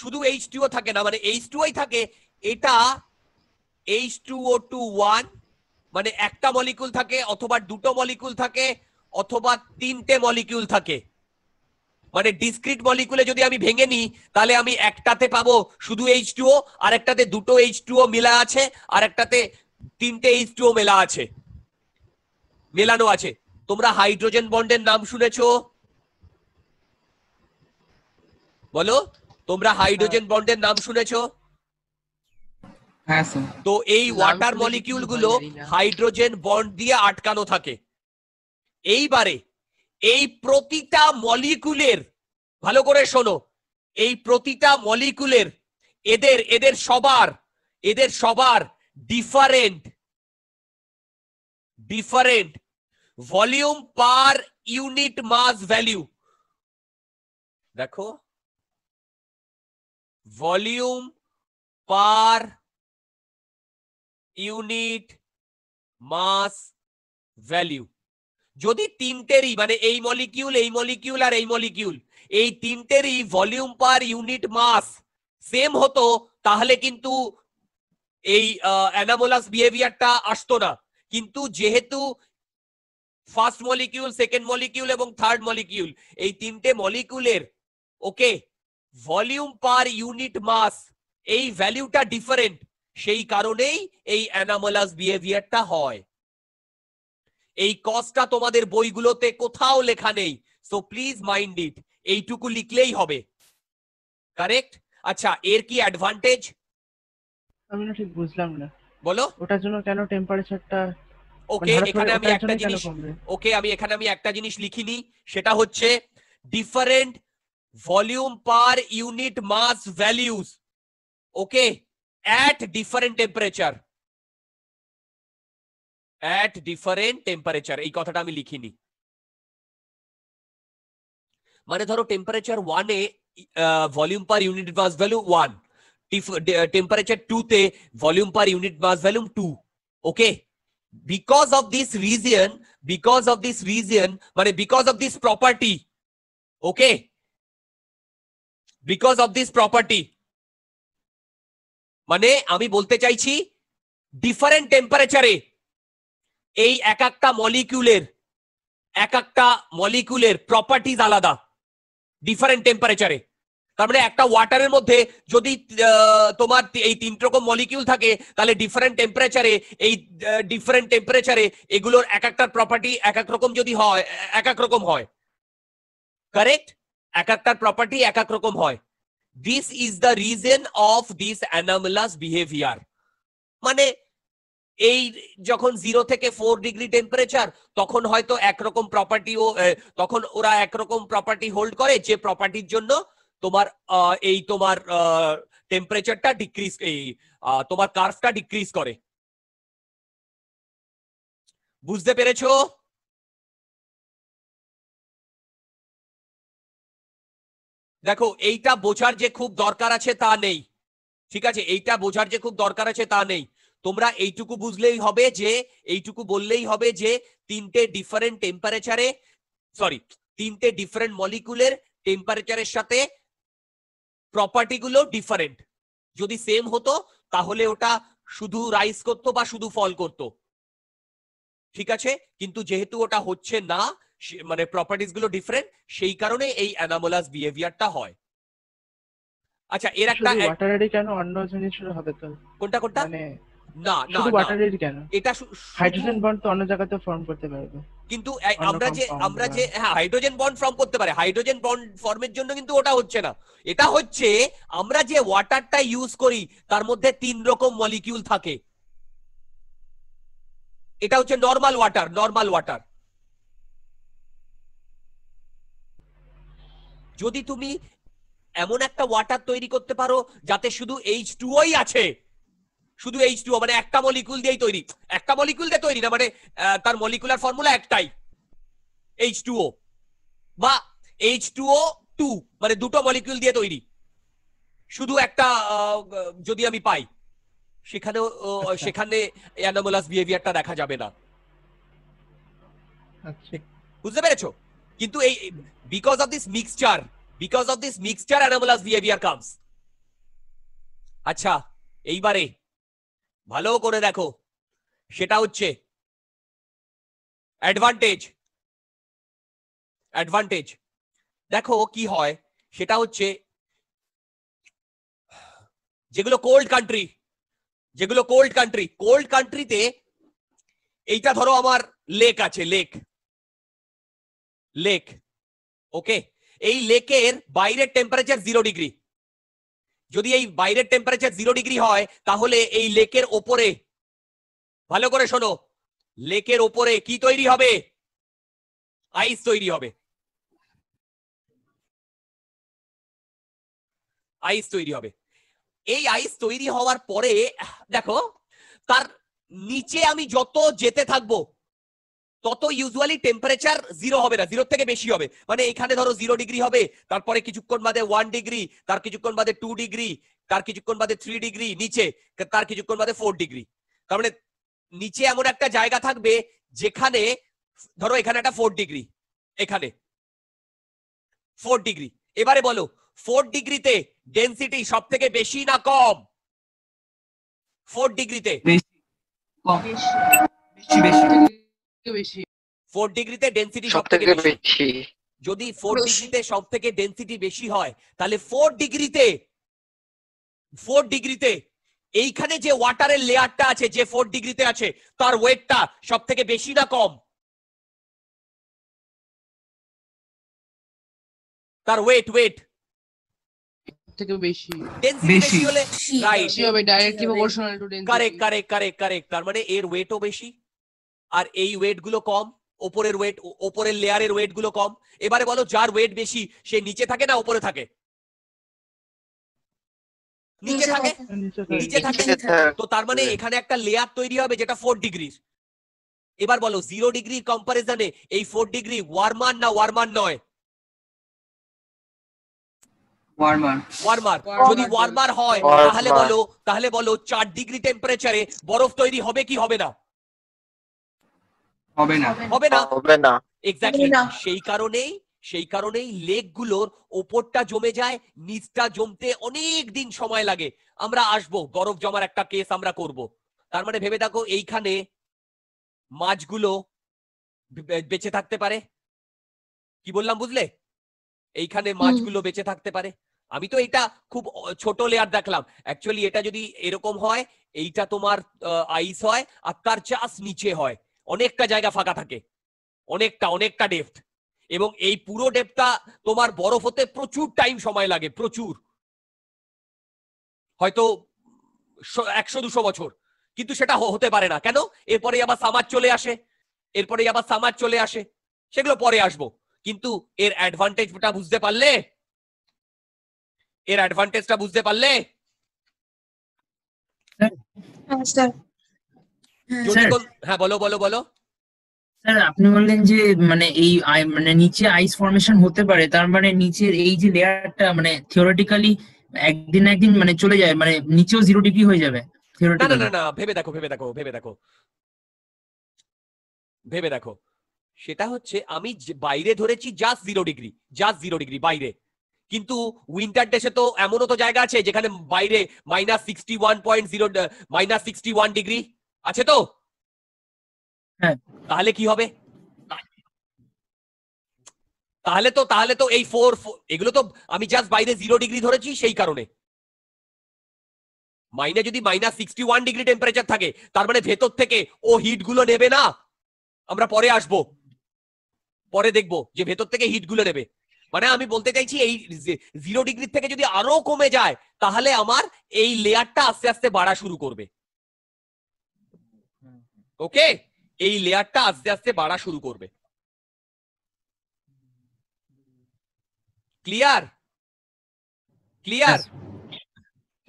Speaker 1: শুধু এইচ টুও থাকে না মানে এইচ টুওই থাকে এটা H two O two one মানে একটা মলিকুল থাকে অথবা দুটো মলিকুল থাকে অথবা তিনটে মলিকুল থাকে মানে ডিসক্রিট মলিকুলে যদি আমি ভেঙে নিই তাহলে আমি একটাতে পাবো শুধু এইচ টুও আর একটাতে দুটো এইচ টুও মিলা আছে আর একটাতে তিনটে এইচ টু মেলা আছে মেলানো আছে তোমরা হাইড্রোজেন বন্ডের নাম শুনেছো বলো তোমরা হাইড্রোজেন বন্ডের নাম শুনেছো হ্যাঁ, তো এই ওয়াটার মলিকিউল গুলো হাইড্রোজেন বন্ড দিয়ে আটকানো থাকে এইবারে এই প্রতিটা মলিকুলের ভালো করে শোনো এই প্রতিটা মলিকুলের এদের এদের সবার এদের সবার different different volume per
Speaker 2: unit mass value দেখো volume per
Speaker 1: unit mass value যদি তিনটেরই মানে এই মলিকিউল এই মলিকিউল আর এই মলিকিউল এই তিনটেরই volume per unit mass same হতো তাহলে কিন্তু এই অ্যানাবোলাস বিহেভিয়ারটা আসতো না কিন্তু যেহেতু ফার্স্ট মলিকিউল সেকেন্ড মলিকিউল এবং থার্ড মলিকিউল এই তিনটে মলিকিউলের ওকে ভলিউম পার ইউনিট মাস এই ভ্যালুটা ডিফারেন্ট সেই কারণেই এই অ্যানামোলাস বিহেভিয়ারটা হয় এই কজটা তোমাদের বইগুলোতে কোথাও লেখা নেই সো প্লিজ মাইন্ড ইট এইটুকু লিখলেই হবে কারেক্ট আচ্ছা এর কি অ্যাডভান্টেজ
Speaker 2: আমি না ঠিক বুঝলাম না বলো ওটার জন্য কেন টেম্পারেচারটা
Speaker 1: ওকে মানে এখানে আমি একটা জিনিস ওকে আমি এখানে আমি একটা জিনিস লিখিনি সেটা হচ্ছে different volume per unit mass values okay at different temperature at different temperature এই কথাটা আমি লিখিনি মানে ধরো টেম্পারেচার ওয়ানে volume per unit mass value one temperature 2 te volume per unit mass volume 2 okay because of this reason because of this reason mane because of this property okay because of this property mane ami মানে আমি বলতে চাইছি ডিফারেন্ট টেম্পারেচারে এই এক একটা মলিকিউলের molecule er properties alada different temperature e. তার মানে একটা ওয়াটারের মধ্যে যদি তোমার এই তিন রকম মলিকিউল থাকে তাহলে ডিফারেন্ট টেম্পারেচারে এই ডিফারেন্ট টেম্পারেচারে এগুলোর এক একটা প্রপার্টি এক এক রকম যদি হয় এক এক রকম হয় কারেক্ট এক একটার প্রপার্টি এক এক রকম হয় this is the reason of this anomalous behaviour মানে এই যখন জিরো থেকে ফোর ডিগ্রি টেম্পারেচার তখন হয়তো একরকম প্রপার্টি ও তখন ওরা একরকম প্রপার্টি হোল্ড করে যে প্রপার্টির জন্য তোমার এই তোমার টেম্পারেচারটা ডিক্রিজ এই তোমার কার্ভটা ডিক্রিজ করে
Speaker 2: বুঝতে পেরেছো
Speaker 1: দেখো এইটা বোঝার যে খুব দরকার আছে তা নেই ঠিক আছে এইটা বোঝার যে খুব দরকার আছে তা নেই তোমরা এইটুকু বুঝলেই হবে যে এইটুকু বললেই হবে যে তিনটে ডিফারেন্ট টেম্পারেচারে সরি তিনটে ডিফারেন্ট মলিকুলের টেম্পারেচারের সাথে প্রপার্টি গুলো ডিফারেন্ট যদি সেম হতো তাহলে ওটা শুধু রাইস করতো বা শুধু ফল করতো ঠিক আছে কিন্তু যেহেতু ওটা হচ্ছে না মানে প্রপার্টিস গুলো ডিফারেন্ট সেই কারণে এই অ্যানামোলাস বিহেভিয়ারটা হয় আচ্ছা এর একটা ওয়াটারেরই কেন অন্য জিনিসের হবে তো কোনটা কোনটা মানে না না ওয়াটারেরই কেন এটা হাইড্রোজেন বন্ড তো অন্য জায়গাতে ফর্ম করতে পারবে কিন্তু আমরা যে আমরা যে হ্যাঁ হাইড্রোজেন বন্ড ফর্ম করতে পারে হাইড্রোজেন বন্ড ফর্মের জন্য কিন্তু ওটা হচ্ছে না এটা হচ্ছে আমরা যে ওয়াটারটা ইউজ করি তার মধ্যে তিন রকম মলিকিউল থাকে এটা হচ্ছে নর্মাল ওয়াটার নর্মাল ওয়াটার যদি তুমি এমন একটা ওয়াটার তৈরি করতে পারো যাতে শুধু এইচ টুই আছে শুধু এইচ টু মানে একটা মলিকুল দিয়েই তৈরি একটা মলিকুল দিয়ে তৈরি না মানে তার মলিকুলার ফর্মুলা একটাই এইচ টু ও বা এইচ টু ও টু মানে দুটো মলিকুল দিয়ে তৈরি শুধু একটা যদি আমি পাই সেখানেও সেখানে অ্যানোমোলাস বিহেভিয়ারটা দেখা যাবে না আচ্ছা। বুঝতে পেরেছো কিন্তু এই because of this mixture because of this mixture anomalous behaviour comes আচ্ছা এইবারে ভালো করে দেখো সেটা হচ্ছে অ্যাডভান্টেজ অ্যাডভান্টেজ দেখো কি হয় সেটা হচ্ছে যেগুলো কোল্ড কান্ট্রি যেগুলো কোল্ড কান্ট্রি কোল্ড কান্ট্রিতে এইটা ধরো আমার লেক আছে লেক লেক ওকে এই লেকের বাইরের টেম্পারেচার জিরো ডিগ্রি যদি এই বাইরের টেম্পারেচার জিরো ডিগ্রি হয় তাহলে এই লেকের ওপরে ভালো করে শোনো লেকের ওপরে কি তৈরি হবে আইস তৈরি
Speaker 2: হবে আইস
Speaker 1: তৈরি হবে এই আইস তৈরি হওয়ার পরে দেখো তার নিচে আমি যত যেতে থাকবো তত ইউজুয়ালি টেম্পারেচার জিরো হবে না জিরোর থেকে বেশি হবে মানে এখানে ধরো জিরো ডিগ্রি হবে তারপরে কিছুক্ষণ বাদে ওয়ান ডিগ্রি তার কিছুক্ষণ বাদে টু ডিগ্রি তার কিছুক্ষণ বাদে থ্রি ডিগ্রি নিচে তার কিছুক্ষণ বাদে ফোর ডিগ্রি তার মানে নিচে এমন একটা জায়গা থাকবে যেখানে ধরো এখানে একটা ফোর ডিগ্রি এখানে ফোর ডিগ্রি এবারে বলো ফোর ডিগ্রিতে ডেন্সিটি সব থেকে বেশি না কম ফোর ডিগ্রিতে বেশি বেশি বেশি 4 ডিগ্রিতে ডেনসিটি সবথেকে বেশি যদি 4 ডিগ্রিতে সবথেকে ডেনসিটি বেশি হয় তাহলে 4 ডিগ্রিতে 4 ডিগ্রিতে এইখানে যে ওয়াটারের লেয়ারটা আছে যে 4 ডিগ্রিতে আছে তার ওয়েটটা সবথেকে বেশি না কম তার ওয়েট ওয়েট থেকে বেশি বেশি হলে রাইট হবে directly
Speaker 2: proportional to density
Speaker 1: correct correct correct correct তার মানে এর ওয়েটও বেশি আর এই ওয়েট গুলো কম ওপরের ওয়েট ওপরের লেয়ারের ওয়েট গুলো কম এবারে বলো যার ওয়েট বেশি সে নিচে থাকে না ওপরে থাকে নিচে থাকে
Speaker 2: নিচে থাকে তো
Speaker 1: তার মানে এখানে একটা লেয়ার তৈরি হবে যেটা ফোর ডিগ্রির এবার বলো জিরো ডিগ্রি কম্পারিজনে এই ফোর ডিগ্রি ওয়ার্মার না ওয়ার্মার নয় ওয়ার্মার যদি ওয়ার্মার হয় তাহলে বলো তাহলে বলো চার ডিগ্রি টেম্পারেচারে বরফ তৈরি হবে কি হবে না হবে না হবে না হবে না এক্স্যাক্টলি সেই কারণেই সেই কারণেই লেকগুলোর ওপরটা জমে যায় নিচটা জমতে অনেক দিন সময় লাগে আমরা আসব বরফ জমার একটা কেস আমরা করব তার মানে ভেবে দেখো এইখানে মাছগুলো বেঁচে থাকতে পারে কি বললাম বুঝলে এইখানে মাছগুলো বেঁচে থাকতে পারে আমি তো এটা খুব ছোট লেয়ার দেখলাম অ্যাকচুয়ালি এটা যদি এরকম হয় এইটা তোমার আইস হয় আর তার চাষ নিচে হয় অনেকটা জায়গা ফাঁকা থাকে অনেকটা অনেকটা ডেপথ এবং এই পুরো ডেপটা তোমার বরফ হতে প্রচুর টাইম সময় লাগে প্রচুর হয়তো একশো দুশো বছর কিন্তু সেটা হতে পারে না কেন এরপরে আবার সামার চলে আসে এরপরে আবার সামার চলে আসে সেগুলো পরে আসবো কিন্তু এর অ্যাডভান্টেজটা বুঝতে পারলে এর অ্যাডভান্টেজটা বুঝতে পারলে
Speaker 2: হ্যাঁ,
Speaker 1: হ্যাঁ বলো বলো বলো স্যার আপনি বললেন যে মানে এই মানে নিচে আইস ফরমেশন হতে পারে তার মানে নিচের এই যে লেয়ারটা মানে থিওরিটিক্যালি একদিন একদিন মানে চলে যায় মানে নিচেও জিরো ডিগ্রি হয়ে যাবে না না না ভেবে দেখো ভেবে দেখো ভেবে দেখো ভেবে দেখো সেটা হচ্ছে আমি বাইরে ধরেছি just zero degree just zero degree বাইরে কিন্তু উইন্টার ডেসে তো এমনও তো জায়গা আছে যেখানে বাইরে minus sixty one point zero minus sixty one degree আছে তো হ্যাঁ তাহলে কি হবে তাহলে তো তাহলে তো এই ফোর এগুলো তো আমি জাস্ট বাইরে জিরো ডিগ্রি ধরেছি সেই কারণে মাইনে যদি minus sixty one degree temperature থাকে তার মানে ভেতর থেকে ও হিট গুলো নেবে না আমরা পরে আসব পরে দেখব যে ভেতর থেকে হিট গুলো নেবে মানে আমি বলতে চাইছি এই জিরো ডিগ্রি থেকে যদি আরো কমে যায় তাহলে আমার এই লেয়ারটা আস্তে আস্তে বাড়া শুরু করবে ওকে এই লেয়ারটা আস্তে আস্তে বাড়া শুরু করবে ক্লিয়ার ক্লিয়ার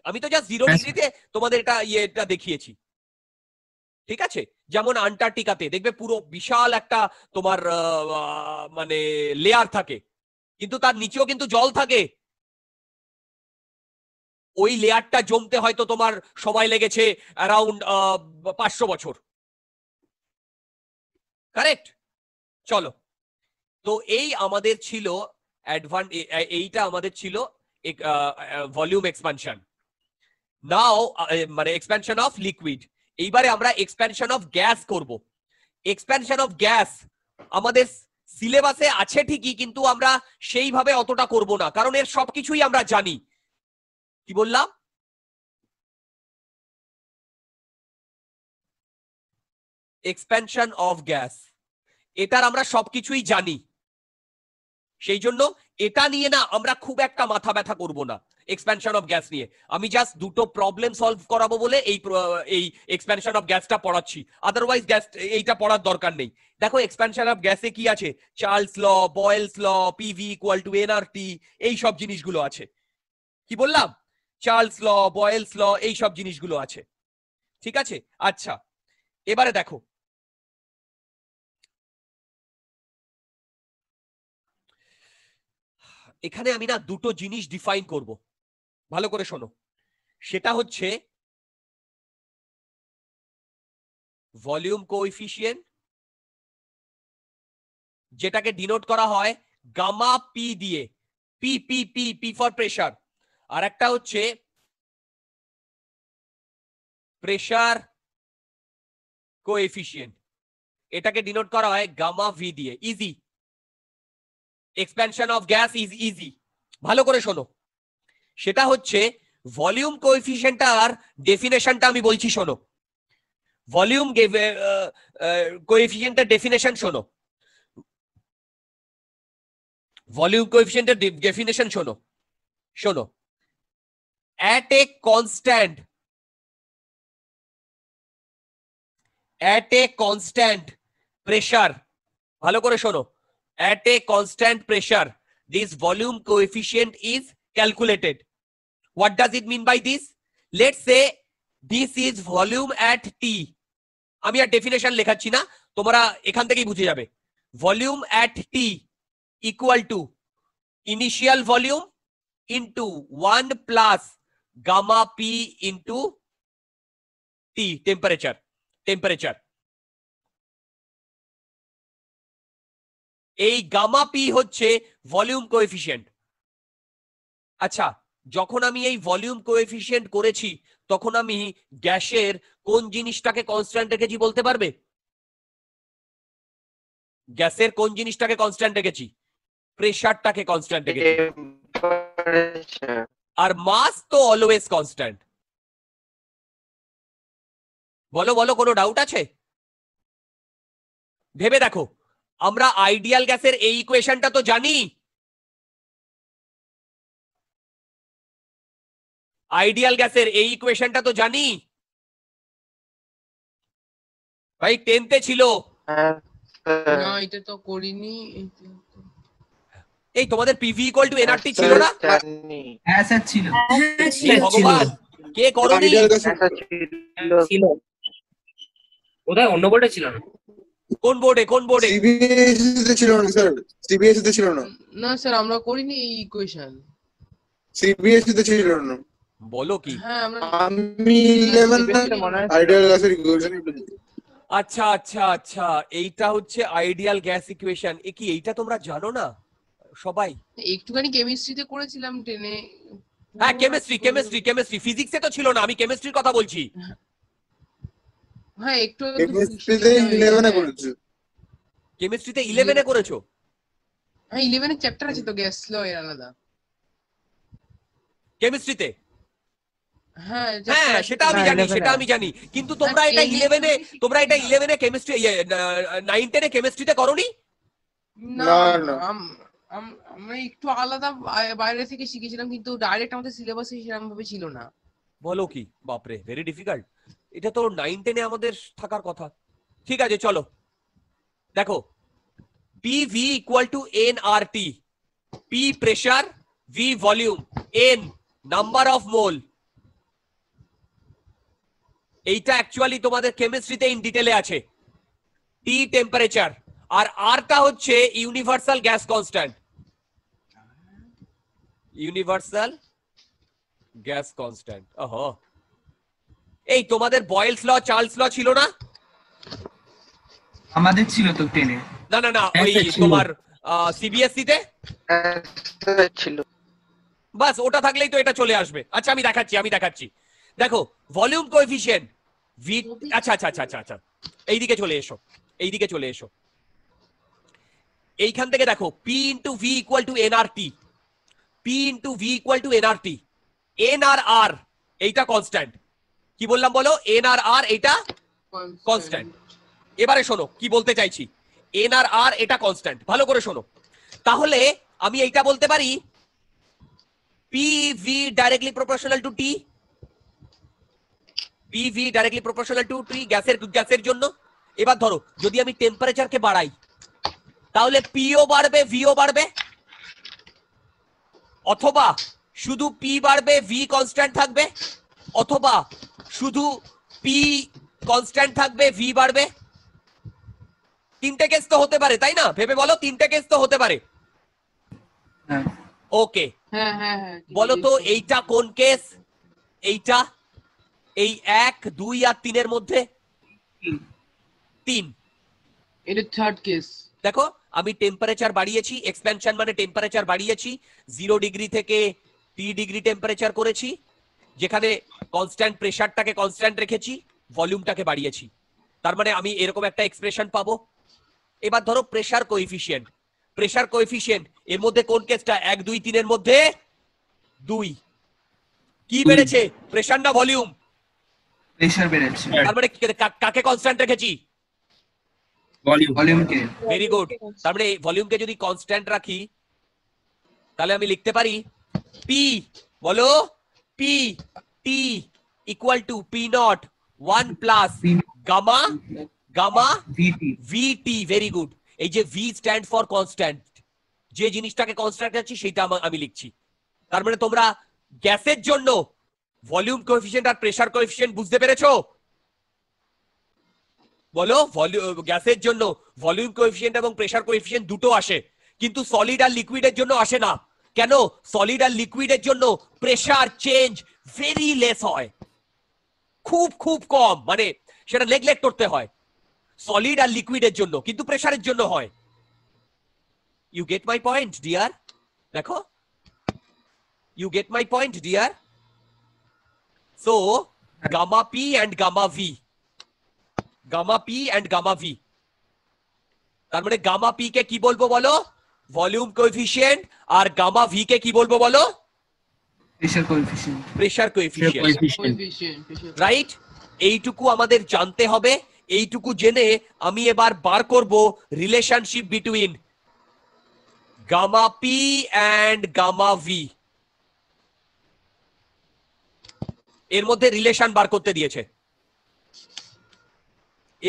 Speaker 1: আমি তো জাস্ট জিরো ডিগ্রিতে তোমাদের এটা ইয়েটা দেখিয়েছি ঠিক আছে যেমন আন্টার্কটিকাতে দেখবে পুরো বিশাল একটা তোমার মানে লেয়ার থাকে কিন্তু তার নিচেও কিন্তু জল থাকে ওই লেয়ারটা জমতে হয়তো তোমার সময় লেগেছে অ্যারাউন্ড পাঁচশো বছর কারেক্ট চলো তো এই আমাদের ছিল এইটা আমাদের ছিল ভলিউম এক্সপেনশন নাও মানে এক্সপ্যানশন অফ লিকুইড এইবারে আমরা এক্সপ্যানশন অফ গ্যাস করব এক্সপ্যানশন অফ গ্যাস আমাদের সিলেবাসে আছে ঠিকই কিন্তু আমরা সেইভাবে অতটা করব না কারণ এর সবকিছুই আমরা জানি কি বললাম এক্সপেনশন অফ গ্যাস এটার আমরা সবকিছুই জানি সেই জন্য এটা নিয়ে না আমরা খুব একটা মাথা ব্যথা করব না এক্সপেনশন অফ গ্যাস নিয়ে আমি জাস্ট দুটো প্রবলেম সলভ করাবো বলে এই এই এক্সপেনশন অফ গ্যাসটা পড়াচ্ছি আদারওয়াইজ গ্যাস এইটা পড়ার দরকার নেই দেখো এক্সপেনশন অফ গ্যাসে কি আছে Charles law Boyle's law PV equal to NRT এই সব জিনিসগুলো আছে কি বললাম চার্লস ল বয়েলস ল এই সব জিনিসগুলো আছে ঠিক আছে আচ্ছা
Speaker 2: এবারে দেখো এখানে আমি না দুটো জিনিস ডিফাইন করব ভালো করে শোনো সেটা হচ্ছে
Speaker 1: ভলিউম কোইফিসিয়েন্ট যেটাকে ডিনোট করা হয় গামা পি দিয়ে P P P P for pressure আর একটা হচ্ছে প্রেশার কোএফিসিয়েন্ট এটাকে ডিনোট করা হয় গামা ভি দিয়ে easy expansion of gas is easy ভালো করে শোনো সেটা হচ্ছে ভলিউম কোএফিসিয়েন্টটা আর ডেফিনেশনটা আমি বলছি শোনো ভলিউম কোএফিসিয়েন্টের ডেফিনেশন শোনো ভলিউম কোএফিসিয়েন্টের ডেফিনেশন শোনো শোনো
Speaker 2: at a constant
Speaker 1: at a constant pressure ভালো করে শোনো at a constant pressure, this volume coefficient is calculated. What does it mean by this? Let's say this is volume at T. ami a definition লেখাচ্ছি na তোমরা ekhan thekei bujhe jabe volume at t equal to initial volume into 1 plus gamma p into t temperature temperature
Speaker 2: এই গামা পি
Speaker 1: হচ্ছে ভলিউম কোয়েফিসিয়েন্ট আচ্ছা যখন আমি এই ভলিউম কোয়েফিসিয়েন্ট করেছি তখন আমি গ্যাসের কোন জিনিসটাকে কনস্ট্যান্ট রেখেছি বলতে পারবে গ্যাসের কোন জিনিসটাকে কনস্ট্যান্ট রেখেছি প্রেসারটাকে কনস্ট্যান্ট রেখেছি আর মাস তো অলওয়েজ কনস্ট্যান্ট বলো বলো কোনো ডাউট আছে
Speaker 2: ভেবে দেখো আমরা আইডিয়াল গ্যাসের এই ইকুয়েশনটা তো জানি
Speaker 1: আইডিয়াল গ্যাসের এই ইকুয়েশনটা তো জানি ভাই টেনতে ছিল করিনি এই তোমাদের পিভি ইকুয়াল টু এনআরটি ছিল না ভগবান কে করনি ছিল ওটা অন্য বোর্ডে ছিল না কোন বোর্ডে কোন বোর্ডে সিবিএসই তে ছিল না স্যার সিবিএসই তে ছিল না
Speaker 2: না স্যার আমরা করিনি এই ইকুয়েশন
Speaker 1: সিবিএসই তে ছিল না বলো কি হ্যাঁ আমি 11 আইডিয়াল গ্যাস ইকুয়েশন আচ্ছা আচ্ছা আচ্ছা এইটা হচ্ছে আইডিয়াল গ্যাস ইকুয়েশন এ কি এইটা তোমরা জানো না সবাই একটুখানি কেমিস্ট্রিতে করেছিলাম টেনে হ্যাঁ কেমিস্ট্রি কেমিস্ট্রি কেমিস্ট্রি ফিজিক্সে তো ছিল না আমি কেমিস্ট্রির কথা বলছি হ্যাঁ একটু কেমিস্ট্রিতে 11 এ করেছো করেছো হ্যাঁ 11 এর চ্যাপ্টার আছে তো গ্যাস ল এর আলাদা কেমিস্ট্রিতে হ্যাঁ, হ্যাঁ সেটা আমি জানি সেটা আমি জানি কিন্তু তোমরা এটা 11 এ তোমরা এটা 11 এ কেমিস্ট্রি 9 10 এ কেমিস্ট্রিতে করোনি না না আমরা একটু আলাদা বাইরে থেকে শিখেছিলাম কিন্তু ডাইরেক্ট আমাদের সিলেবাসে সেরকম ভাবে ছিল না বলো কি বাপরে ভেরি ডিফিকাল্ট এটা তো নাইন টেনে আমাদের থাকার কথা ঠিক আছে চলো দেখো P V equal to N R T P pressure V volume N number of mole এইটা অ্যাকচুয়ালি তোমাদের কেমিস্ট্রিতে ইন ডিটেলে আছে টি টেম্পারেচার আর আরটা হচ্ছে universal gas constant universal gas constant oh এই তোমাদের বয়েলস ল চার্লস ল ছিল না আমাদের ছিল তো টেনে না না না হ্যাঁ, ওই তোমার সিবিএসসি e তে ছিল বাস ওটা থাকলেই তো এটা চলে আসবে আচ্ছা আমি দেখাচ্ছি আমি দেখাচ্ছি দেখো ভলিউম কোএফিশিয়েন্ট ভি আচ্ছা আচ্ছা আচ্ছা আচ্ছা আচ্ছা এইদিকে চলে এসো এইদিকে চলে এসো এইখান থেকে দেখো p into V equal to nrt P into V equal to NRT এনআরআর এইটা কনস্ট্যান্ট কি বললাম বলো এনআরআর এটা কনস্ট্যান্ট এবারে শোনো কি বলতে চাইছি এনআরআর এটা কনস্ট্যান্ট ভালো করে শোনো তাহলে আমি এইটা বলতে পারি P V directly proportional to T P V directly proportional to T গ্যাসের গ্যাসের জন্য এবার ধরো যদি আমি টেম্পারেচারকে বাড়াই তাহলে পিও বাড়বে ভিও বাড়বে অথবা শুধু পি বাড়বে ভি কনস্ট্যান্ট থাকবে অথবা শুধু পি কনস্ট্যান্ট থাকবে ভি বাড়বে তিনটে কেস তো হতে পারে তাই না ভেবে বলো তিনটে কেস তো হতে পারে ওকে
Speaker 2: হ্যাঁ। হ্যাঁ, হ্যাঁ, বলো তো
Speaker 1: এইটা কোন কেস এইটা এই এক দুই আর তিনের মধ্যে তিন এটা থার্ড কেস দেখো আমি টেম্পারেচার বাড়িয়েছি এক্সপেনশন মানে টেম্পারেচার বাড়িয়েছি জিরো ডিগ্রি থেকে টি ডিগ্রি টেম্পারেচার করেছি যেখানে কনস্ট্যান্ট প্রেশারটাকে কনস্ট্যান্ট রেখেছি ভলিউমটাকে বাড়িয়েছি তার মানে আমি এরকম একটা এক্সপ্রেশন পাবো এবার ধরো প্রেশার কোএফিসিয়েন্ট প্রেশার কোএফিসিয়েন্ট এর মধ্যে কোন কেসটা এক দুই তিনের মধ্যে দুই কি বেড়েছে প্রেশার না ভলিউম প্রেশার বেড়েছে তার মানে কাকে কনস্ট্যান্ট রেখেছি ভলিউম ভলিউমকে ভেরি গুড তার মানে ভলিউমকে যদি কনস্ট্যান্ট রাখি তাহলে আমি লিখতে পারি পি বলো P T equal to P naught 1 plus gamma gamma VT. VT. Very good. এই যে V stand for constant. যে জিনিসটাকে কনস্ট্যান্ট আছি সেটা আমি লিখছি তার মানে তোমরা গ্যাসের জন্য ভলিউম কোএফিসিয়েন্ট আর প্রেসার কোএফিসিয়েন্ট বুঝতে পেরেছো বলো গ্যাসের জন্য ভলিউম কোএফিসিয়েন্ট এবং প্রেসার কোএফিসিয়েন্ট দুটো আসে কিন্তু সলিড আর লিকুইডের জন্য আসে না কেন সলিড আর লিকুইডের জন্য প্রেসার চেঞ্জ ভেরি লেস হয় খুব খুব কম মানে সেটা লেগ লেগ করতে হয় সলিড আর লিকুইডের জন্য কিন্তু প্রেশারের জন্য হয় you get my point dear দেখো you get my point dear so gamma P and gamma V gamma P and gamma V তার মানে গামা পি কে কি বলবো বলো ভলিউম কোফিসিয়েন্ট আর গামা ভি কে কি বলবো বলো pressure coefficient pressure coefficient right এইটুকু আমাদের জানতে হবে এইটুকু জেনে আমি এবার বার করব relationship between gamma P and gamma V এর মধ্যে রিলেশন বার করতে দিয়েছে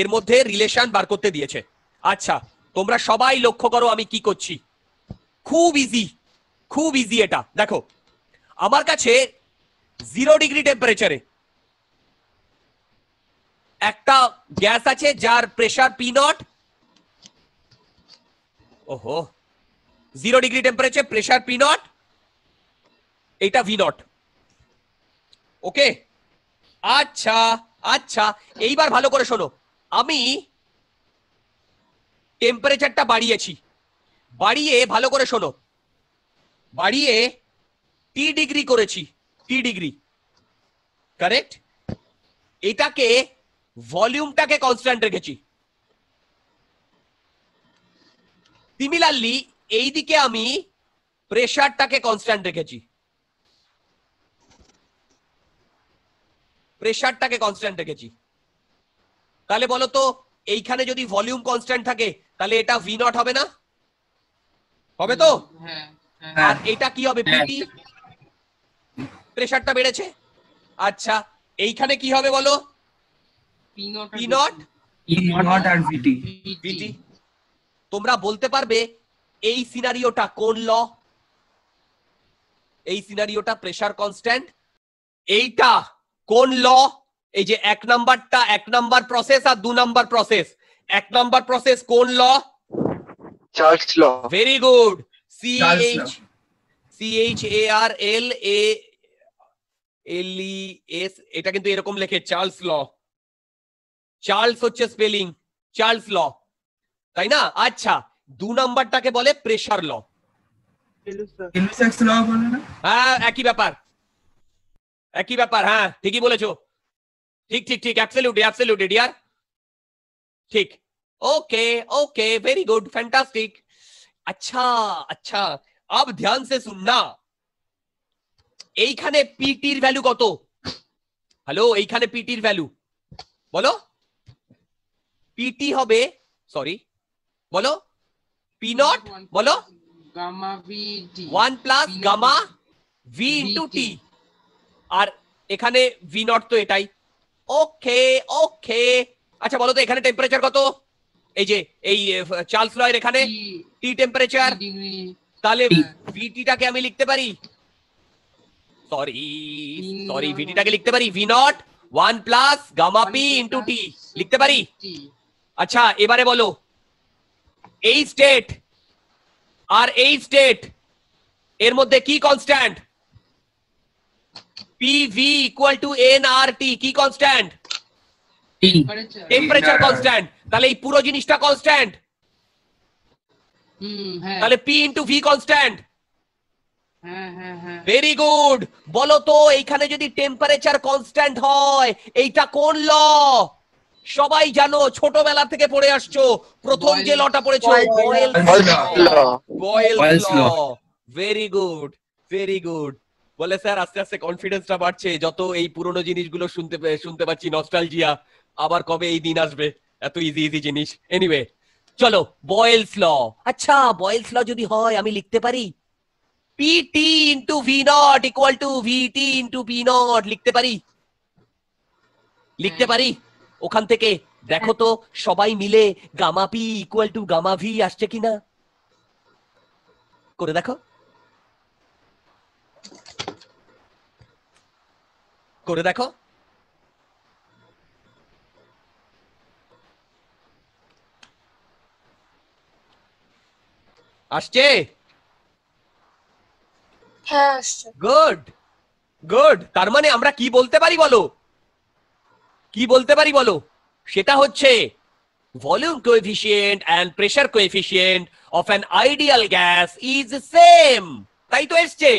Speaker 1: এর মধ্যে রিলেশন বার করতে দিয়েছে আচ্ছা তোমরা সবাই লক্ষ্য করো আমি কি করছি খুব ইজি খুব ইজি এটা দেখো আমার কাছে জিরো ডিগ্রি টেম্পারেচারে একটা গ্যাস আছে যার প্রেশার পি নট ওহো zero degree temperature pressure P naught এটা ভি নট ওকে আচ্ছা আচ্ছা এইবার ভালো করে শোনো আমি টেম্পারেচারটা বাড়িয়েছি বাড়িয়ে ভালো করে শোনো বাড়িয়ে টি ডিগ্রি করেছি টি ডিগ্রি কারেক্ট এটাকে ভলিউমটাকে কনস্ট্যান্ট রেখেছি সিমিলারলি এইদিকে আমি প্রেশারটাকে কনস্ট্যান্ট রেখেছি প্রেশারটাকে কনস্ট্যান্ট রেখেছি তাহলে বলো তো এইখানে যদি ভলিউম কনস্ট্যান্ট থাকে তাহলে এটা ভি নট হবে না হবে তো হ্যাঁ, হ্যাঁ। আর এটা কি হবে পিটি প্রেশারটা বেড়েছে আচ্ছা এইখানে কি হবে বলো তোমরা বলতে পারবে এই সিনারিওটা কোন ল এই সিনারিওটা প্রেশার কনস্ট্যান্ট এইটা কোন ল এই যে এক নাম্বারটা এক নাম্বার প্রসেস আর দু নাম্বার প্রসেস এক নাম্বার প্রসেস কোন law law very good C H C H A R L A ls e এটা কিন্তু এরকম লিখে চার্লস ল চার্লস হচ্ছে স্পেলিং চার্লস ল তাই না আচ্ছা দুই নাম্বারটাকে বলে প্রেসার ল বলো স্যার
Speaker 2: ইনভেসাক ল বলেনা
Speaker 1: হ্যাঁ একি ব্যাপার একি ব্যাপার হ্যাঁ ঠিকই বলেছো ঠিক ঠিক ঠিক এবসলিউটলি এবসলিউটলি ডিয়ার ঠিক okay okay very good fantastic আচ্ছা আচ্ছা अब ध्यान से सुनना এইখানে পিটির ভ্যালু কত হ্যালো এইখানে পিটির ভ্যালু বলো পিটি হবে সরি বলো পি নট বলো one plus gamma V into T আর এখানে ভি নট তো এটাই ওকে ওকে আচ্ছা বলো তো এখানে টেম্পারেচার কত এই যে এই চার্লস লয়ের এখানে টি টেম্পারেচার তাহলে ভিটিটাকে আমি লিখতে পারি সরি সরি ভিটিটাকে লিখতে পারি V naught one plus gamma P into T লিখতে পারি আচ্ছা এবারে বলো এই স্টেট আর এই স্টেট এর মধ্যে কি constant P PV equal to nRT কি কনস্ট্যান্ট
Speaker 2: টেম্পারেচার কনস্ট্যান্ট
Speaker 1: তাহলে এই পুরো জিনিসটা কনস্ট্যান্ট তাহলে P into V constant very হ্যাঁ, গুড হ্যাঁ, হ্যাঁ। বলো তো এইখানে যদি টেম্পারেচার কনস্ট্যান্ট হয় এইটা কোন ল সবাই জানো ছোটবেলা থেকে পড়ে আসছো প্রথম যে লটা পড়েছো ভেরি গুড ভেরি গুড বলে স্যার আস্তে আস্তে কনফিডেন্সটা বাড়ছে যত এই পুরনো জিনিসগুলো শুনতে শুনতে পাচ্ছি নস্টালজিয়া আবার কবে এই দিন আসবে এত ইজি ইজি জিনিস এনিওয়ে চলো বয়েলস ল আচ্ছা বয়েলস ল যদি হয় আমি লিখতে পারি pt into V not equal to vt into p not লিখতে পারি লিখতে হ্যাঁ। পারি ওখান থেকে দেখো তো সবাই মিলে gamma P equal to gamma V আসছে কিনা করে দেখো করে দেখো আসছে গুড হ্যাঁ, গুড তার মানে আমরা কি বলতে পারি বলো কি বলতে পারি বলো সেটা হচ্ছে volume coefficient and pressure coefficient of an ideal gas is same তাই তো এসছে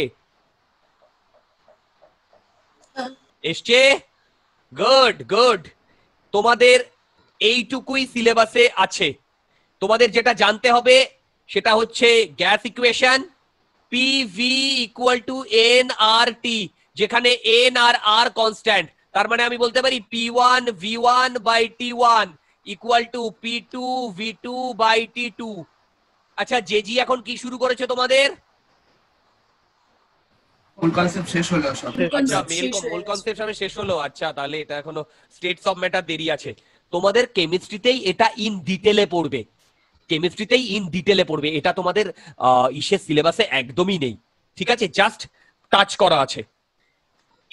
Speaker 1: হ্যাঁ। এসছে গুড গুড তোমাদের এইটুকুই সিলেবাসে আছে তোমাদের যেটা জানতে হবে সেটা হচ্ছে gas equation PV equal to N R T যেখানে এন আর আর কনস্ট্যান্ট তার মানে আমি বলতে পারি P one V one by one equal to P two V two by T two আচ্ছা জেজি এখন কি শুরু করেছে তোমাদের আচ্ছা শেষ হলো আচ্ছা তাহলে এটা এখনো অফ ম্যাটার দেরি আছে তোমাদের কেমিস্ট্রিতেই এটা ইন ডিটেলে পড়বে কেমিস্ট্রিতেই ইন ডিটেলে পড়বে এটা তোমাদের ইসের সিলেবাসে একদমই নেই ঠিক আছে জাস্ট টাচ করা আছে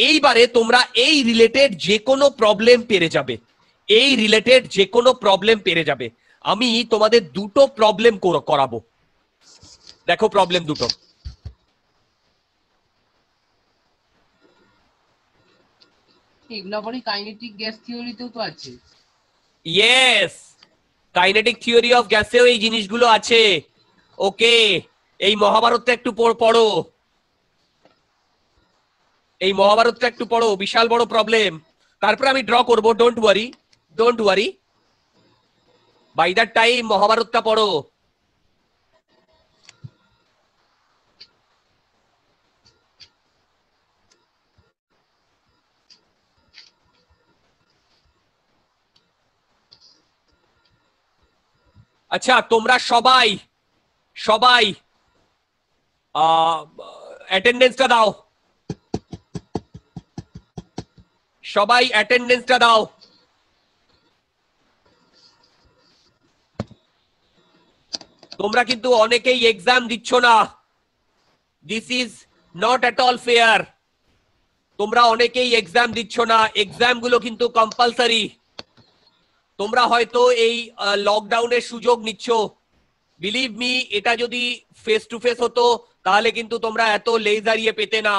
Speaker 1: এইবারে তোমরা এই রিলেটেড যে কোনো প্রবলেম পেরে যাবে এই রিলেটেড যে কোনো প্রবলেম পেরে যাবে আমি তোমাদের দুটো প্রবলেম করাবো দেখো প্রবলেম দুটো
Speaker 2: এগুলো কাইনেটিক গ্যাস থিওরিতেও তো আছে
Speaker 1: ইয়েস কাইনেটিক থিওরি অফ গ্যাসেও এই জিনিসগুলো আছে ওকে এই মহাভারতটা একটু পড়ো এই মহাভারতটা একটু পড়ো বিশাল বড় প্রবলেম তারপরে আমি ড্র করব don't worry don't worry by that time মহাভারতটা পড়ো আচ্ছা তোমরা সবাই সবাই অ্যাটেন্ডেন্সটা দাও সবাই অ্যাটেন্ডেন্সটা দাও তোমরা কিন্তু অনেকেই এক্সাম দিচ্ছ না this is not at all fair তোমরা অনেকেই এক্সাম দিচ্ছ না এক্সাম গুলো কিন্তু কম্পালসারি তোমরা হয়তো এই লকডাউনের সুযোগ নিচ্ছ বিলিভ মি এটা যদি ফেস টু ফেস হতো তাহলে কিন্তু তোমরা এত লেজারিয়ে পেতে না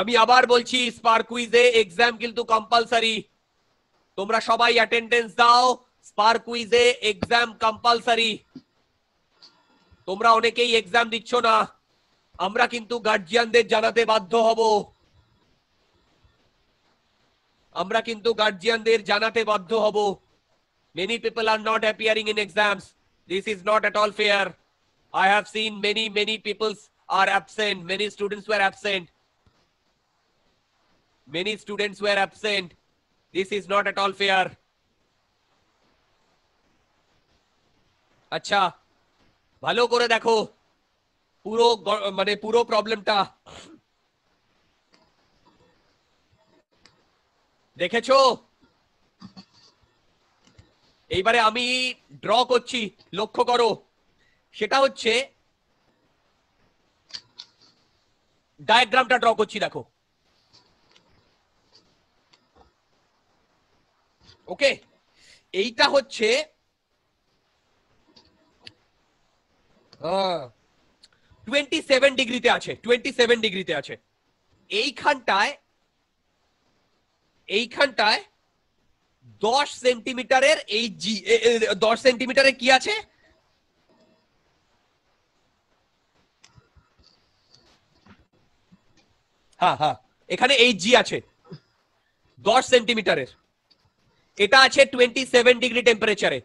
Speaker 1: আমি আবার বলছি স্পার কুইজে এক্সাম কিন্তু কম্পালসারি তোমরা সবাই অ্যাটেন্ডেন্স দাও স্পার কুইজে এক্সাম কম্পালসারি তোমরা অনেকেই এক্সাম দিচ্ছ না আমরা কিন্তু গার্জিয়ানদের জানাতে বাধ্য হব আমরা কিন্তু গার্জিয়ানদের জানাতে বাধ্য হব many people are not appearing in exams this is not at all fair I have seen many many peoples are absent many students were absent many students were absent this is not at all fair আচ্ছা ভালো করে দেখো পুরো মানে পুরো প্রবলেমটা দেখেছো এইবারে আমি ড্র করছি লক্ষ্য করো সেটা হচ্ছে ডায়াগ্রামটা ড্র করছি দেখো ওকে এইটা হচ্ছে টোয়েন্টি সেভেন ডিগ্রিতে আছে টোয়েন্টি সেভেন ডিগ্রিতে আছে এইখানটায় এইখানটায় দশ সেন্টিমিটারের এই জি দশ সেন্টিমিটারে কি আছে হ্যাঁ হ্যাঁ এখানে এই জি আছে দশ সেন্টিমিটারের এটা আছে টোয়েন্টি সেভেন ডিগ্রি টেম্পারেচারে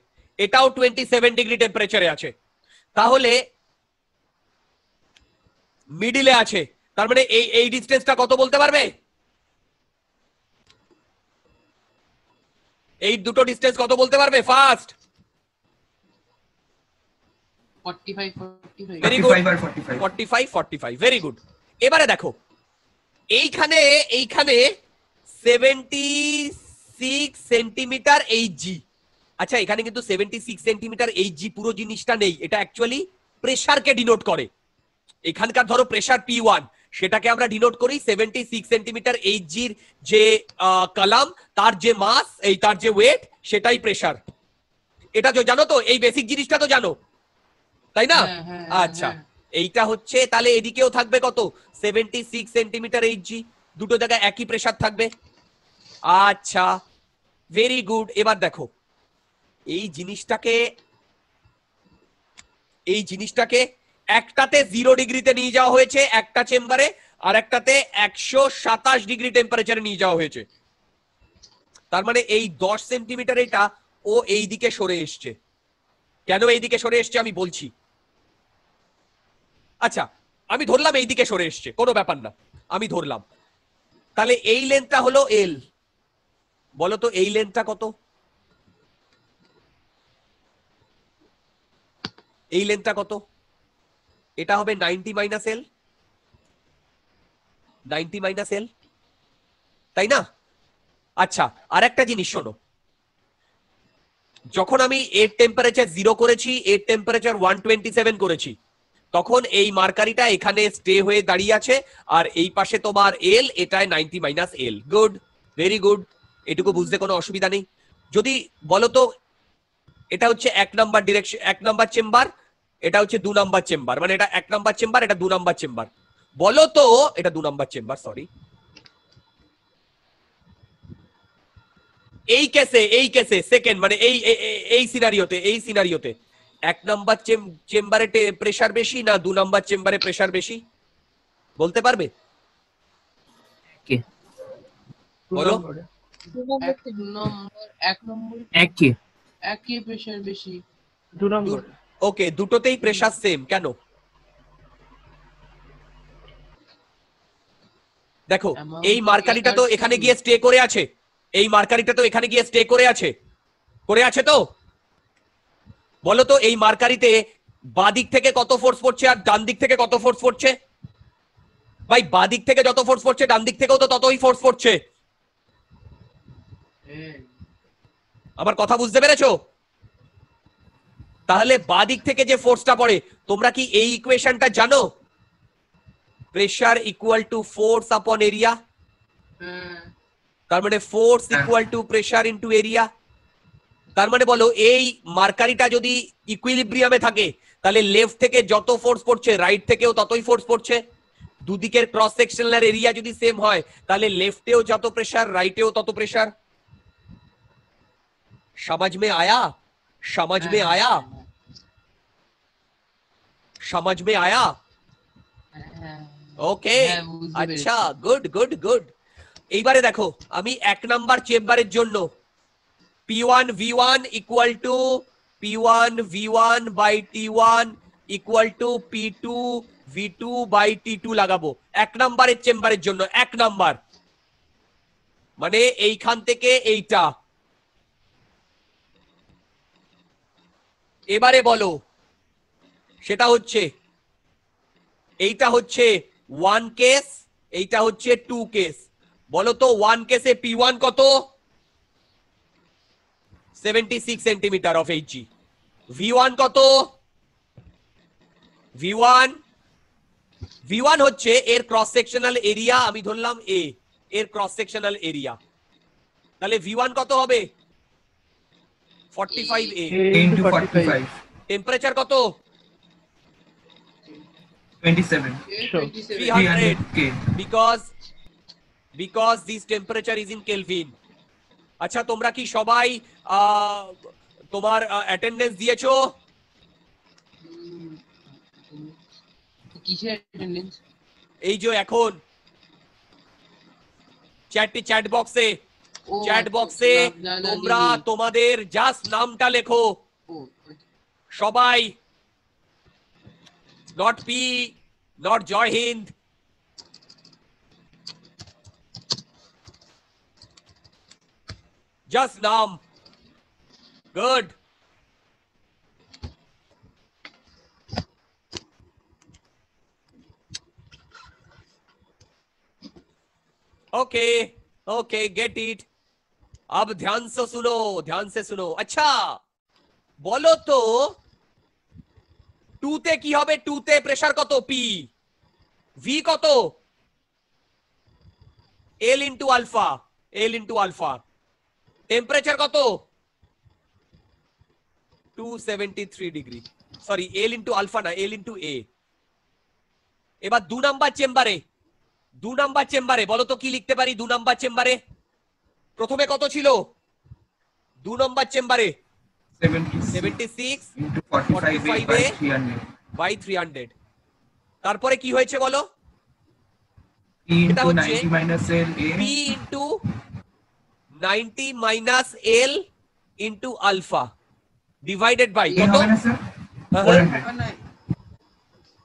Speaker 1: এটাও টোয়েন্টি সেভেন ডিগ্রি টেম্পারেচারে আছে তাহলে মিডিলে আছে তার মানে এই এই ডিস্টেন্সটা কত বলতে পারবে এই দুটো ডিসটেন্স কত বলতে পারবে ফার্স্ট 45 45 ভেরি গুড এবারে দেখো এইখানে এইখানে 76 সেন্টিমিটার এই জি আচ্ছা এখানে কিন্তু 76 সেন্টিমিটার এই জি পুরো জিনিসটা নেই এটা অ্যাকচুয়ালি প্রেসারকে ডিনোট করে এখানকার ধরো প্রেসার পি ওয়ান সেটাকে আমরা ডিনোট করি সেভেন্টি সিক্স সেন্টিমিটার এইচ জির যে কালাম তার যে মাস এই তার যে ওয়েট সেটাই প্রেশার এটা তো জানো তো এই বেসিক জিনিসটা তো জানো তাই না হ্যাঁ, হ্যাঁ, হ্যাঁ, আচ্ছা এইটা হচ্ছে তাহলে এদিকেও থাকবে কত সেভেন্টি সিক্স সেন্টিমিটার এইচজি জি দুটো জায়গায় একই প্রেশার থাকবে আচ্ছা ভেরি গুড এবার দেখো এই জিনিসটাকে এই জিনিসটাকে একটাতে জিরো ডিগ্রিতে নিয়ে যাওয়া হয়েছে একটা চেম্বারে আর একটাতে একশো সাতাশ ডিগ্রি টেম্পারেচারে নিয়ে যাওয়া হয়েছে তার মানে এই দশ সেন্টিমিটার এটা ও এই দিকে সরে এসছে কেন এই দিকে সরে এসছে আমি বলছি আচ্ছা আমি ধরলাম এই দিকে সরে এসছে কোনো ব্যাপার না আমি ধরলাম তাহলে এই লেন্থটা হলো এল বলো তো এই লেন্থটা কত এই লেন্থটা কত এটা হবে ninety minus L ninety minus L তাই না আচ্ছা আর একটা জিনিস শোনো যখন আমি এর টেম্পারেচার জিরো করেছি এর টেম্পারেচার ওয়ান টোয়েন্টি সেভেন করেছি তখন এই মার্কারিটা এখানে স্টে হয়ে দাঁড়িয়ে আছে আর এই পাশে তোমার এল এটায় ninety minus L good very good এটুকু বুঝতে কোনো অসুবিধা নেই যদি বলো তো এটা হচ্ছে এক নাম্বার ডিরেকশন এক নাম্বার চেম্বার এটা হচ্ছে দু নাম্বার চেম্বার মানে এটা এক নম্বর চেম্বার এটা দু নম্বর চেম্বার বলো তো এটা দু নাম্বার চেম্বার সরি এই কেসে এই কেসে সেকেন্ড মানে এই এই সিনারিওতে এই সিনারিওতে এক নম্বর চেম্বারে প্রেসার বেশি না দু নাম্বার চেম্বারে প্রেসার বেশি বলতে পারবে বলো এক নম্বর এক একই
Speaker 2: একই প্রেসার বেশি
Speaker 1: দু নম্বর ওকে দুটোতেই প্রেসার সেম কেন দেখো এই মার্কারিটা তো এখানে গিয়ে স্টে করে আছে এই মার্কারিটা তো এখানে গিয়ে স্টে করে আছে করে আছে তো বলো তো এই মার্কারিতে বাঁ দিক থেকে কত ফোর্স পড়ছে আর ডান দিক থেকে কত ফোর্স পড়ছে ভাই বাঁ দিক থেকে যত ফোর্স পড়ছে ডান দিক থেকেও তো ততই ফোর্স পড়ছে আমার কথা বুঝতে পেরেছো তাহলে বাদিক থেকে যে ফোর্সটা পড়ে তোমরা কি এই ইকুয়েশনটা জানো pressure equal to force upon area তার মানে force equal to pressure into area তার মানে বলো এই মার্কারিটা যদি ইকুইলিব্রিয়ামে থাকে তাহলে লেফট থেকে যত ফোর্স পড়ছে রাইট থেকেও ততই ফোর্স পড়ছে দুদিকের ক্রস সেকশনাল এরিয়া যদি সেম হয় তাহলে লেফটেও যত প্রেসার রাইটেও তত প্রেসার সমাজ মে আয়া সমাজ মে হ্যাঁ। আয়া সমাজ में আয়া ওকে আচ্ছা গুড গুড গুড এইবারে দেখো আমি এক নাম্বার চেম্বারের জন্য P one V one equal to P one V one by T one equal to P two V two by T two লাগাবো এক নাম্বারের চেম্বারের জন্য এক নাম্বার মানে এইখান থেকে এইটা এবারে বলো সেটা হচ্ছে এইটা হচ্ছে ওয়ান কেস এইটা হচ্ছে টু কেস বলো তো ওয়ান কেসে পি ওয়ান কত seventy six centimetre of H V one কত ভি ওয়ান ভি ওয়ান হচ্ছে এর ক্রস সেকশনাল এরিয়া আমি ধরলাম এ এর ক্রস সেকশনাল এরিয়া তাহলে ভি ওয়ান কত হবে ফর্টি ফাইভ এ টেম্পারেচার কত 27. 300 K. Because because this temperature আচ্ছা তোমরা কি সবাই তোমার অ্যাটেন্ডেন্স দিয়েছো এই যে এখন চ্যাট চ্যাট বক্সে চ্যাট বক্সে তোমরা তোমাদের জাস্ট নামটা লেখো আচ্ছা। সবাই Lord P, Lord Joy Hind. Just नाम Good. Okay okay get it अब ध्यान से सुनो ध्यान से सुनो अच्छा बोलो तो টু তে কি হবে টু তে প্রেসার কত পি ভি কত L into alpha L into alpha temperature কত two seventy three degree sorry L into alpha না এল ইন্টু এ এবার দু নাম্বার চেম্বারে দু নাম্বার চেম্বারে বলো তো কি লিখতে পারি দু নাম্বার চেম্বারে প্রথমে কত ছিল দু নম্বর চেম্বারে 76 বাই তারপরে কি হয়েছে বলো
Speaker 2: into
Speaker 1: minus alpha divided by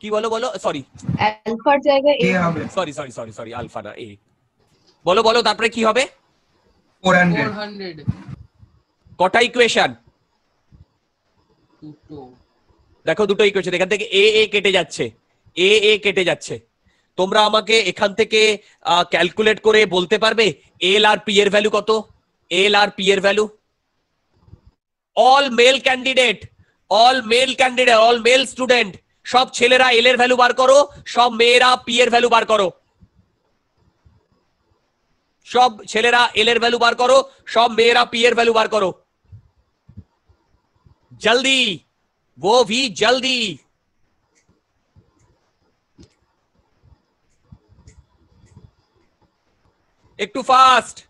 Speaker 1: কি বলো বলো sorry sorry sorry sorry sorry alpha না এ বলো বলো তারপরে কি হবে কটা ইকুয়েশন দুটো দেখো দুটো ইকুয়েশন এখান থেকে এ এ কেটে যাচ্ছে এ এ কেটে যাচ্ছে তোমরা আমাকে এখান থেকে ক্যালকুলেট করে বলতে পারবে এল আর পি এর ভ্যালু কত এল আর পি এর value all male candidate all male candidate all male student সব ছেলেরা এল এর ভ্যালু বার করো সব মেয়েরা পি এর ভ্যালু বার করো সব ছেলেরা এল এর ভ্যালু বার করো সব মেয়েরা পি এর ভ্যালু বার করো जल्दी वो भी जल्दी एक टू फास्ट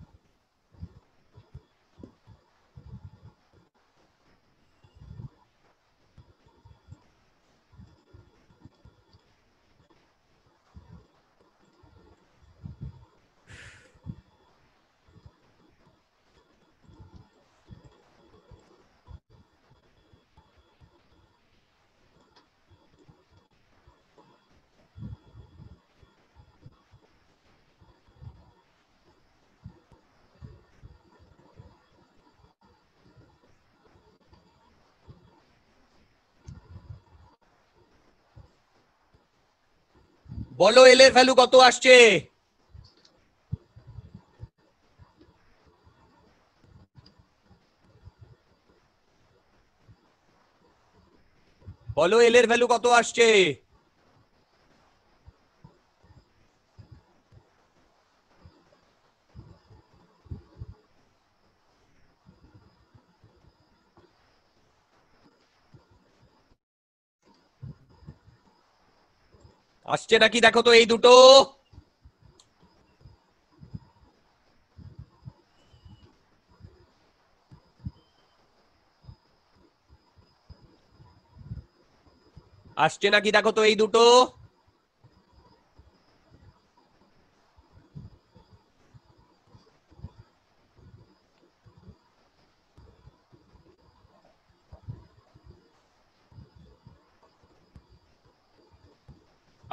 Speaker 1: বলো এল এর ভ্যালু কত আসছে বলো এল এর ভ্যালু কত আসছে আসছে নাকি দেখো তো এই দুটো আসছে নাকি দেখো তো এই দুটো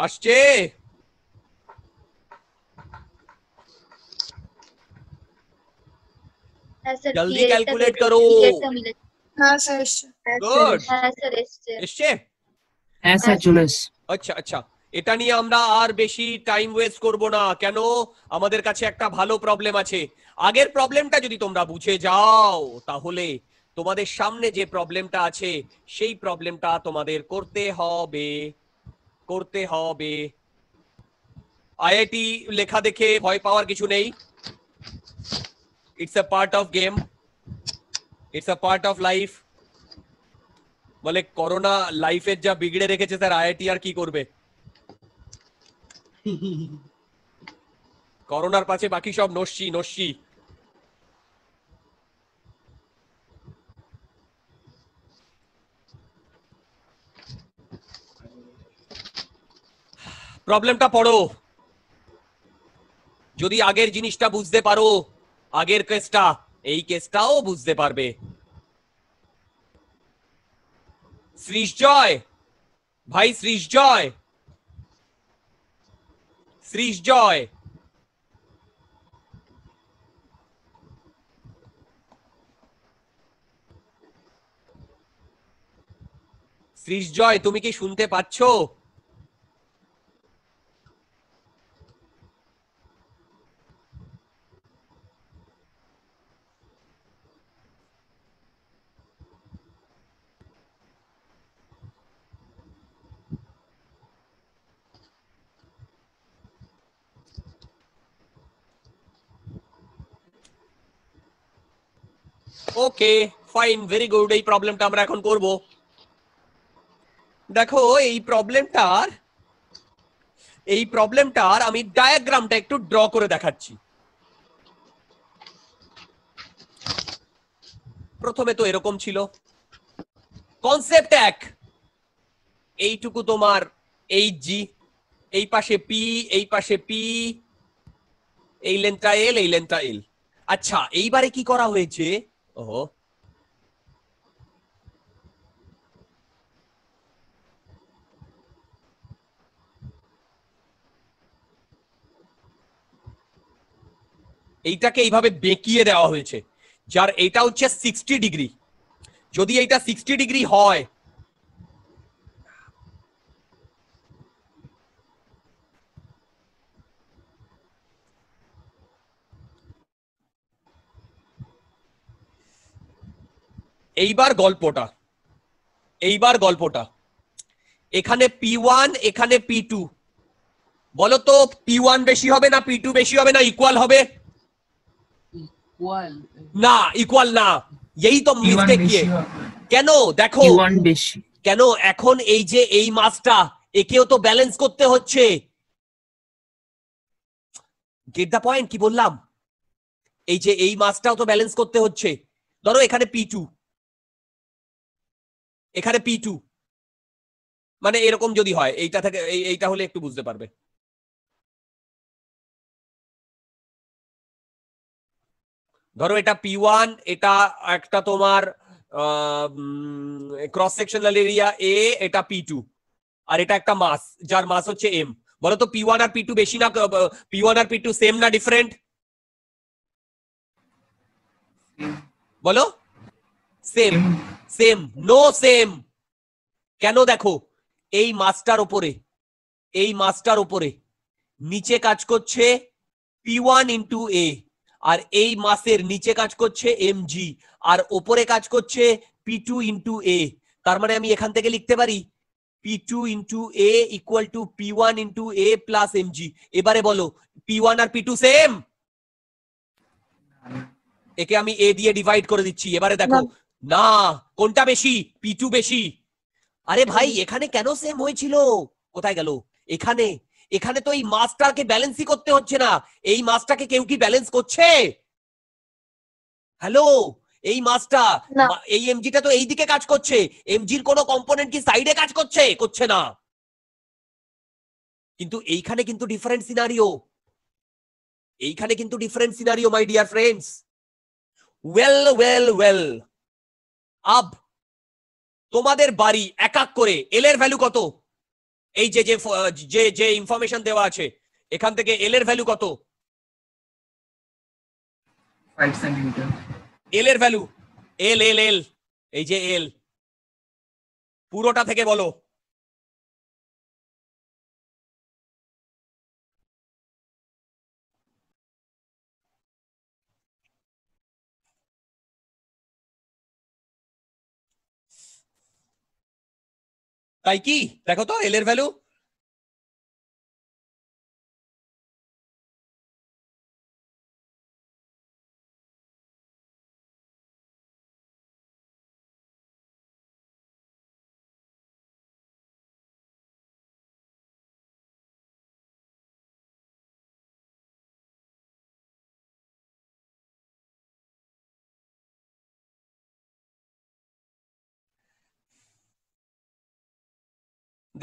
Speaker 1: আসছে
Speaker 2: হ্যাঁ, জলদি ক্যালকুলেট করো হ্যাঁ, হ্যাঁ,
Speaker 1: আচ্ছা আচ্ছা এটা নিয়ে আমরা আর বেশি টাইম ওয়েস্ট করব না কেন আমাদের কাছে একটা ভালো প্রবলেম আছে আগের প্রবলেমটা যদি তোমরা বুঝে যাও তাহলে তোমাদের সামনে যে প্রবলেমটা আছে সেই প্রবলেমটা তোমাদের করতে হবে করতে হবে আইআইটি লেখা দেখে ভয় পাওয়ার কিছু নেই it's a part of game it's a part of life বলে করোনা লাইফের যা বিগড়ে রেখেছে স্যার আইআইটি আর কি করবে করোনার [LAUGHS] পাশে বাকি সব নস্যি নস্যি প্রবলেমটা পড়ো যদি আগের জিনিসটা বুঝতে পারো আগের কেসটা এই কেসটাও বুঝতে পারবে সৃষ্জয় ভাই সৃষ্জয় সৃষ্জয় সৃষ্জয় তুমি কি শুনতে পাচ্ছ ওকে ফাইন ভেরি গুড এই প্রবলেমটা আমরা এখন করব দেখো এই প্রবলেমটার এই প্রবলেমটার আমি ডায়াগ্রামটা একটু ড্র করে দেখাচ্ছি প্রথমে তো এরকম ছিল কনসেপ্ট এক এইটুকু তোমার এইচ জি এই পাশে পি এই পাশে পি এই লেনটা এল এই লেনটা এল আচ্ছা এইবারে কি করা হয়েছে Oho. এইটাকে এইভাবে বেঁকিয়ে দেওয়া হয়েছে যার এটা হচ্ছে সিক্সটি ডিগ্রি যদি এইটা সিক্সটি ডিগ্রি হয় এইবার গল্পটা এইবার গল্পটা এখানে পি ওয়ান এখানে পি টু বলতো পি ওয়ান বেশি হবে না পি টু বেশি হবে না ইকুয়াল হবে না ইকুয়াল না এই তো কেন দেখো কেন এখন এই যে এই মাছটা একেও তো ব্যালেন্স করতে হচ্ছে গেট দা পয়েন্ট কি বললাম এই যে এই মাছটাও তো ব্যালেন্স করতে হচ্ছে ধরো এখানে পি টু এখানে পি টু মানে
Speaker 2: এরকম যদি হয় এইটা থেকে এইটা হলে একটু বুঝতে পারবে
Speaker 1: ধরো এটা পি ওয়ান এটা একটা তোমার ক্রস সেকশনাল এরিয়া এ এটা পি টু আর এটা একটা মাস যার মাস হচ্ছে এম বলো তো পি ওয়ান আর পি টু বেশি না পি ওয়ান আর পি টু সেম না ডিফারেন্ট বলো সেম সেম নো সেম কেন দেখো এই মাসটার ওপরে এই মাসটার ওপরে নিচে কাজ করছে পি ওয়ান ইন্টু এ আর এই মাসের নিচে কাজ করছে এম জি আর ওপরে কাজ করছে পি টু ইন্টু এ তার মানে আমি এখান থেকে লিখতে পারি P two into A equal to P one into A plus M G এবারে বলো পি ওয়ান আর পি টু সেম একে আমি এ দিয়ে ডিভাইড করে দিচ্ছি এবারে দেখো না কোনটা বেশি পিটু বেশি আরে ভাই এখানে কেন সেম হয়েছিল কোথায় গেল এখানে এখানে তো এই মাস্টারকে ব্যালেন্সই করতে হচ্ছে না এই মাস্টারকে কেউ কি ব্যালেন্স করছে হ্যালো এই মাস্টার এই এমজিটা তো এইদিকে কাজ করছে এমজির কোনো কম্পোনেন্ট কি সাইডে কাজ করছে করছে না কিন্তু এইখানে কিন্তু ডিফারেন্ট সিনারিও এইখানে কিন্তু different scenario my dear friends well well well আব তোমাদের বাড়ি এক এক করে এল এর ভ্যালু কত এই যে যে যে ইনফরমেশন দেওয়া আছে এখান থেকে এল এর ভ্যালু কত এল এর ভ্যালু
Speaker 2: এল এল এল এই যে এল পুরোটা থেকে বলো তাই কি দেখো তো এল এর ভ্যালু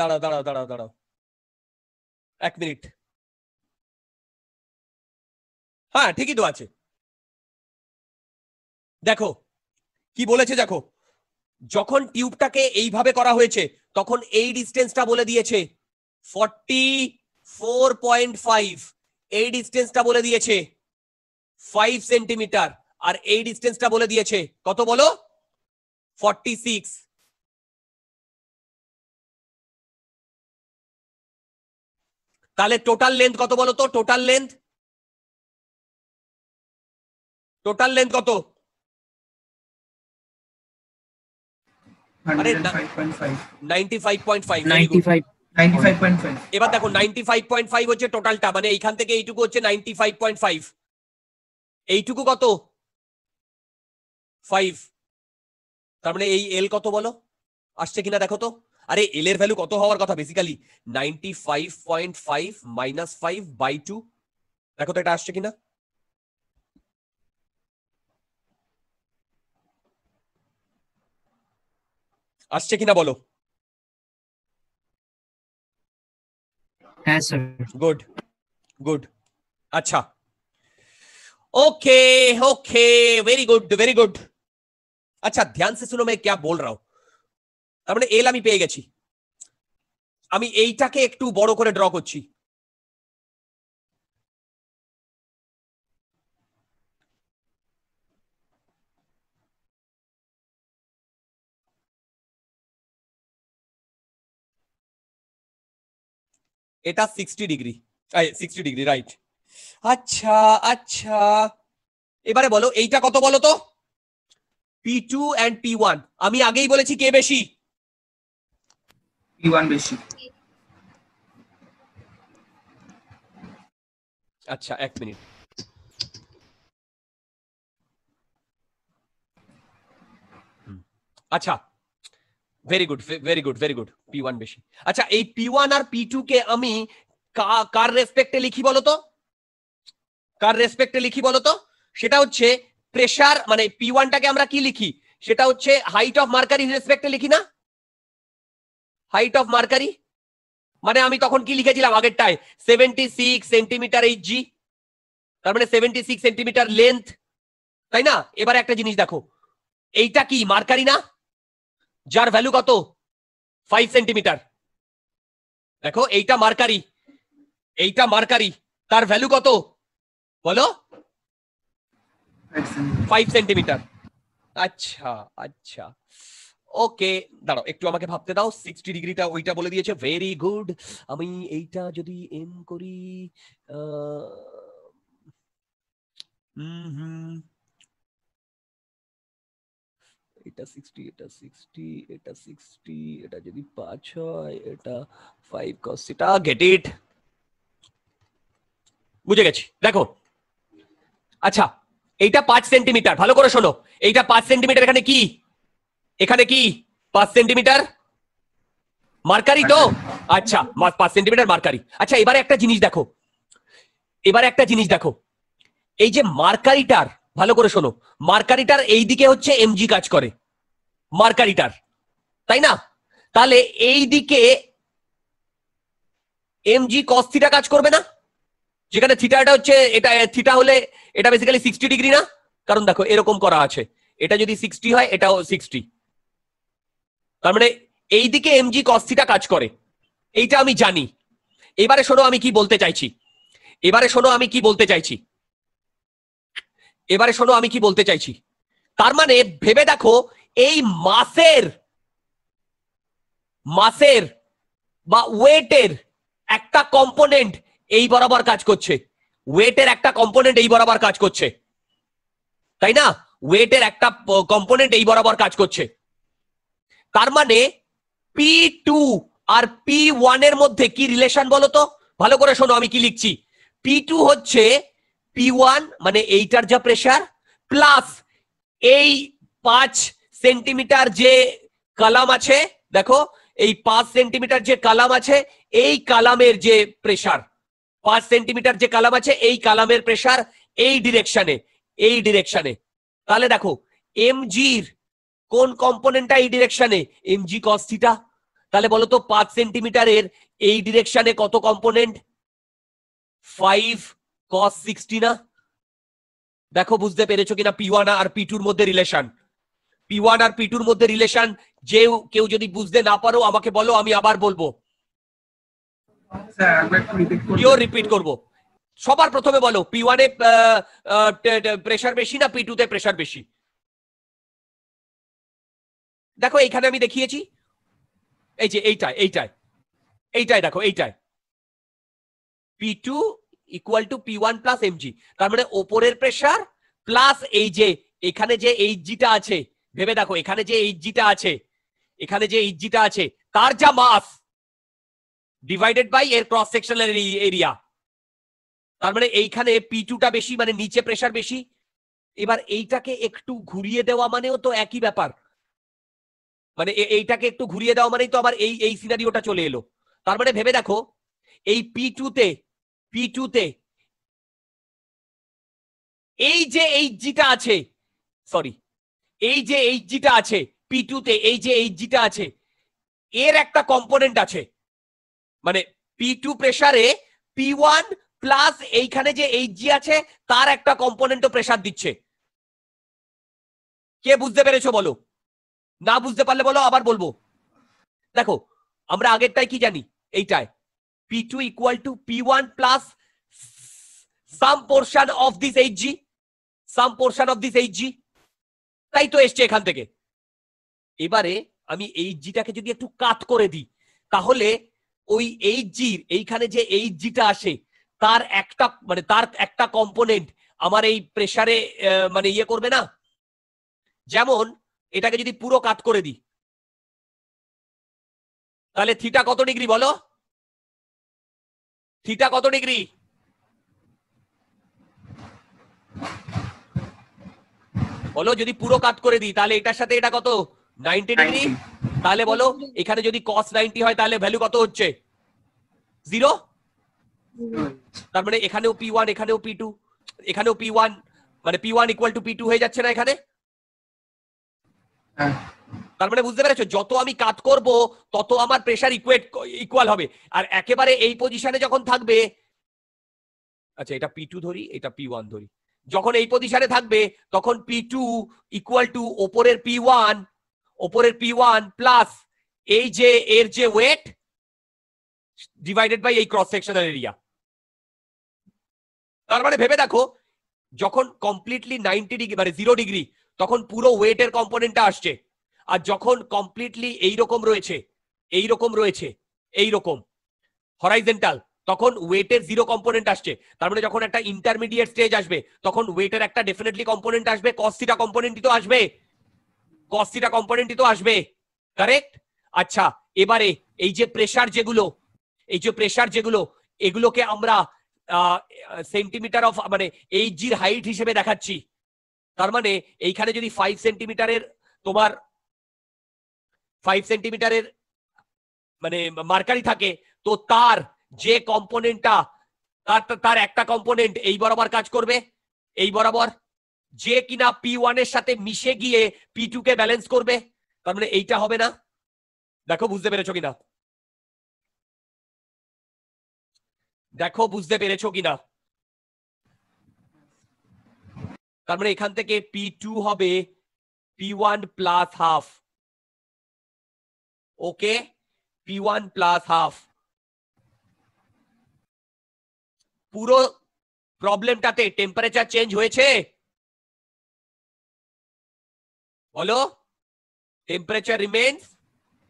Speaker 2: দাঁড়াও দাঁড়াও দাঁড়াও দাঁড়াও এক মিনিট
Speaker 1: হ্যাঁ ঠিকই তো আছে দেখো কি বলেছে দেখো যখন টিউবটাকে এইভাবে করা হয়েছে তখন এই ডিস্টেন্সটা বলে দিয়েছে ফর্টি ফোর পয়েন্ট ফাইভ এই ডিস্টেন্সটা বলে দিয়েছে ফাইভ সেন্টিমিটার আর এই ডিস্টেন্সটা বলে দিয়েছে কত বলো
Speaker 2: ফর্টি সিক্স তাহলে টোটাল লেন্থ কত বলো তো টোটাল লেন্থ টোটাল লেন্থ কত
Speaker 1: এবার দেখো নাইনটি ফাইভ পয়েন্ট ফাইভ হচ্ছে টোটালটা মানে এইখান থেকে এইটুকু হচ্ছে নাইনটি ফাইভ পয়েন্ট ফাইভ এইটুকু কত ফাইভ তার মানে এই এল কত বলো আসছে কিনা দেখো তো अरे एल एर वैल्यू কত হওয়ার কথা বেসিক্যালি 95.5 - 5 / 2 দেখো তো এটা আসছে কিনা আসছে কিনা বলো হ্যাঁ স্যার গুড গুড আচ্ছা okay okay very good very good আচ্ছা ध्यान से सुनो मैं क्या बोल रहा हूं তারপরে মানে এল আমি পেয়ে গেছি আমি এইটাকে একটু বড় করে ড্র করছি এটা sixty degree sixty degree right আচ্ছা আচ্ছা এবারে বলো এইটা কত বলো তো P two and P one আমি আগেই বলেছি কে বেশি বেশি আচ্ছা এক মিনিট আচ্ছা very good very good very good P one বেশি আচ্ছা এই পি ওয়ান আর পি টু কে আমি কার রেসপেক্টে লিখি বলতো কার রেসপেক্টে লিখি বলতো সেটা হচ্ছে প্রেশার মানে পি ওয়ানটাকে আমরা কি লিখি সেটা হচ্ছে হাইট অফ মার্কারির রেসপেক্টে লিখি না হাইট অফ মার্কারি মানে আমি তখন কি লিখেছিলাম আগেরটায় seventy six centimetre H G তার মানে সেভেন্টি সিক্স সেন্টিমিটার লেন্থ তাই না এবারে একটা জিনিস দেখো এইটা কি মার্কারি না যার ভ্যালু কত ফাইভ সেন্টিমিটার দেখো এইটা মার্কারি এইটা মার্কারি তার ভ্যালু কত বলো ফাইভ সেন্টিমিটার আচ্ছা আচ্ছা ওকে দাঁড়াও একটু আমাকে ভাবতে দাও সিক্সটি ডিগ্রিটা ওইটা বলে দিয়েছে ভেরি গুড আমি এইটা যদি এম করি হুম হুম এটা সিক্সটি এটা সিক্সটি এটা সিক্সটি এটা যদি পাঁচ হয় এটা ফাইভ কস এটা গেট ইট বুঝে গেছি দেখো আচ্ছা এইটা পাঁচ সেন্টিমিটার ভালো করে শোনো এইটা পাঁচ সেন্টিমিটার এখানে কি এখানে কি পাঁচ সেন্টিমিটার মার্কারি তো আচ্ছা পাঁচ সেন্টিমিটার মার্কারি আচ্ছা এবারে একটা জিনিস দেখো এবারে একটা জিনিস দেখো এই যে মার্কারিটার ভালো করে শোনো মার্কারিটার এই দিকে হচ্ছে এমজি কাজ করে মার্কারিটার তাই না তাহলে এই দিকে এমজি কস থিটা কাজ করবে না যেখানে থিটাটা হচ্ছে এটা থিটা হলে এটা বেসিক্যালি সিক্সটি ডিগ্রি না কারণ দেখো এরকম করা আছে এটা যদি সিক্সটি হয় এটাও সিক্সটি তার মানে এইদিকে এমজি কস্থিটা কাজ করে এইটা আমি জানি এবারে শোনো আমি কি বলতে চাইছি এবারে শোনো আমি কি বলতে চাইছি এবারে শোনো আমি কি বলতে চাইছি তার মানে ভেবে দেখো এই মাসের মাসের বা ওয়েটের একটা কম্পোনেন্ট এই বরাবর কাজ করছে ওয়েটের একটা কম্পোনেন্ট এই বরাবর কাজ করছে তাই না ওয়েটের একটা কম্পোনেন্ট এই বরাবর কাজ করছে তার মানে পি টু আর পি ওয়ান এর মধ্যে কি রিলেশন বলো তো ভালো করে শোনো আমি কি লিখছি পি টু হচ্ছে পি ওয়ান মানে এইটার যা প্রেশার প্লাস এই পাঁচ সেন্টিমিটার যে কালাম আছে দেখো এই পাঁচ সেন্টিমিটার যে কালাম আছে এই কালামের যে প্রেশার পাঁচ সেন্টিমিটার যে কালাম আছে এই কালামের প্রেশার এই ডিরেকশনে এই ডিরেকশনে তাহলে দেখো এম জির কোন কম্পোনেন্টটা এই ডিরেকশনে এম জি কস থিটা তাহলে বলো তো পাঁচ সেন্টিমিটারের এই ডিরেকশনে কত কম্পোনেন্ট ফাইভ কস সিক্সটি না দেখো বুঝতে পেরেছো কিনা পি ওয়ান আর পি টুর মধ্যে রিলেশন পি ওয়ান আর পি টুর মধ্যে রিলেশন যে কেউ যদি বুঝতে না পারো আমাকে বলো আমি আবার বলবো রিপিট করবো সবার প্রথমে বলো পি ওয়ানে প্রেশার বেশি না পি টুতে প্রেশার বেশি দেখো এইখানে আমি দেখিয়েছি এই যে এইটাই এইটাই এইটাই দেখো এইটাই P two equal to P one plus MG তার মানে ওপরের প্রেশার প্লাস এই যে এখানে যে এইচ জিটা আছে ভেবে দেখো এখানে যে এইচ জিটা আছে এখানে যে এইচ জিটা আছে তার যা মাস ডিভাইডেড বাই এর ক্রস সেকশনাল এরিয়া তার মানে এইখানে পি টুটা বেশি মানে নিচে প্রেশার বেশি এবার এইটাকে একটু ঘুরিয়ে দেওয়া মানেও তো একই ব্যাপার মানে এইটাকে একটু ঘুরিয়ে দাও মানেই তো আবার এই এই সিনারিওটা চলে এলো তার মানে ভেবে দেখো এই পি টুতে পি টুতে এই যে এইচ জিটা আছে সরি এই যে এইচ জিটা আছে পি টুতে এই যে এইচ জিটা আছে এর একটা কম্পোনেন্ট আছে মানে পি টু প্রেশারে পি ওয়ান প্লাস এইখানে যে এইচ জি আছে তার একটা কম্পোনেন্টও প্রেশার দিচ্ছে কে বুঝতে পেরেছো বলো না বুঝতে পারলে বলো আবার বলবো দেখো আমরা আগেরটাই কি জানি এইটায় P two equal to P one plus some portion of this H G some portion of this H G তাই তো এসছে এখান থেকে এবারে আমি এইচ জিটাকে যদি একটু কাট করে দিই তাহলে ওই এইচ জির এইখানে যে এইচ জিটা আসে তার একটা মানে তার একটা কম্পোনেন্ট আমার এই প্রেশারে মানে ইয়ে করবে না যেমন এটাকে যদি পুরো কাট করে দিই তাহলে থিটা কত ডিগ্রি বলো থিটা কত ডিগ্রি বলো যদি পুরো কাট করে দিই তাহলে এটার সাথে এটা কত নাইনটি ডিগ্রি তাহলে বলো এখানে যদি কস নাইনটি হয় তাহলে ভ্যালু কত হচ্ছে জিরো তার মানে এখানেও পি ওয়ান এখানেও পি টু এখানেও পি ওয়ান মানে P one equal to P two হয়ে যাচ্ছে না এখানে হ্যাঁ। তার মানে বুঝতে পেরেছো যত আমি কাজ করব তত আমার প্রেশার ইকুয়েট ইকুয়াল হবে আর একেবারে এই পজিশনে যখন থাকবে আচ্ছা এটা পি টু ধরি এটা পি ওয়ান ধরি যখন এই পজিশনে থাকবে তখন পি টু ইকুয়াল টু ওপরের পি ওয়ান ওপরের পি ওয়ান প্লাস এই যে এর যে ওয়েট ডিভাইডেড বাই এই ক্রস সেকশনাল এরিয়া তার মানে ভেবে দেখো যখন কমপ্লিটলি নাইনটি ডিগ্রি মানে জিরো ডিগ্রি তখন পুরো ওয়েটের কম্পোনেন্টটা আসছে আর যখন কমপ্লিটলি এইরকম রয়েছে এই রকম রয়েছে এই রকম হরাইজেন্টাল তখন ওয়েটের জিরো কম্পোনেন্ট আসছে তার মানে যখন একটা ইন্টারমিডিয়েট স্টেজ আসবে তখন ওয়েটের একটা ডেফিনেটলি কম্পোনেন্ট আসবে কস্তিটা কম্পোনেন্টই তো আসবে কস্তিটা কম্পোনেন্টই তো আসবে কারেক্ট আচ্ছা এবারে এই যে প্রেসার যেগুলো এই যে প্রেসার যেগুলো এগুলোকে আমরা সেন্টিমিটার অফ মানে এইচ জির হাইট হিসেবে দেখাচ্ছি তার মানে এইখানে যদি ফাইভ সেন্টিমিটারের তোমার ফাইভ সেন্টিমিটারের মানে মার্কারি থাকে তো তার যে কম্পোনেন্টটা তার তার একটা কম্পোনেন্ট এই বরাবর কাজ করবে এই বরাবর যে কিনা পি এর সাথে মিশে গিয়ে পি কে ব্যালেন্স করবে তার মানে এইটা হবে না দেখো বুঝতে পেরেছো কিনা দেখো বুঝতে পেরেছো কিনা তার মানে এখান থেকে পি টু হবে P one plus half okay P one plus half
Speaker 2: পুরো প্রবলেমটাতে
Speaker 1: টেম্পারেচার চেঞ্জ হয়েছে বলো টেম্পারেচার রিমেন্স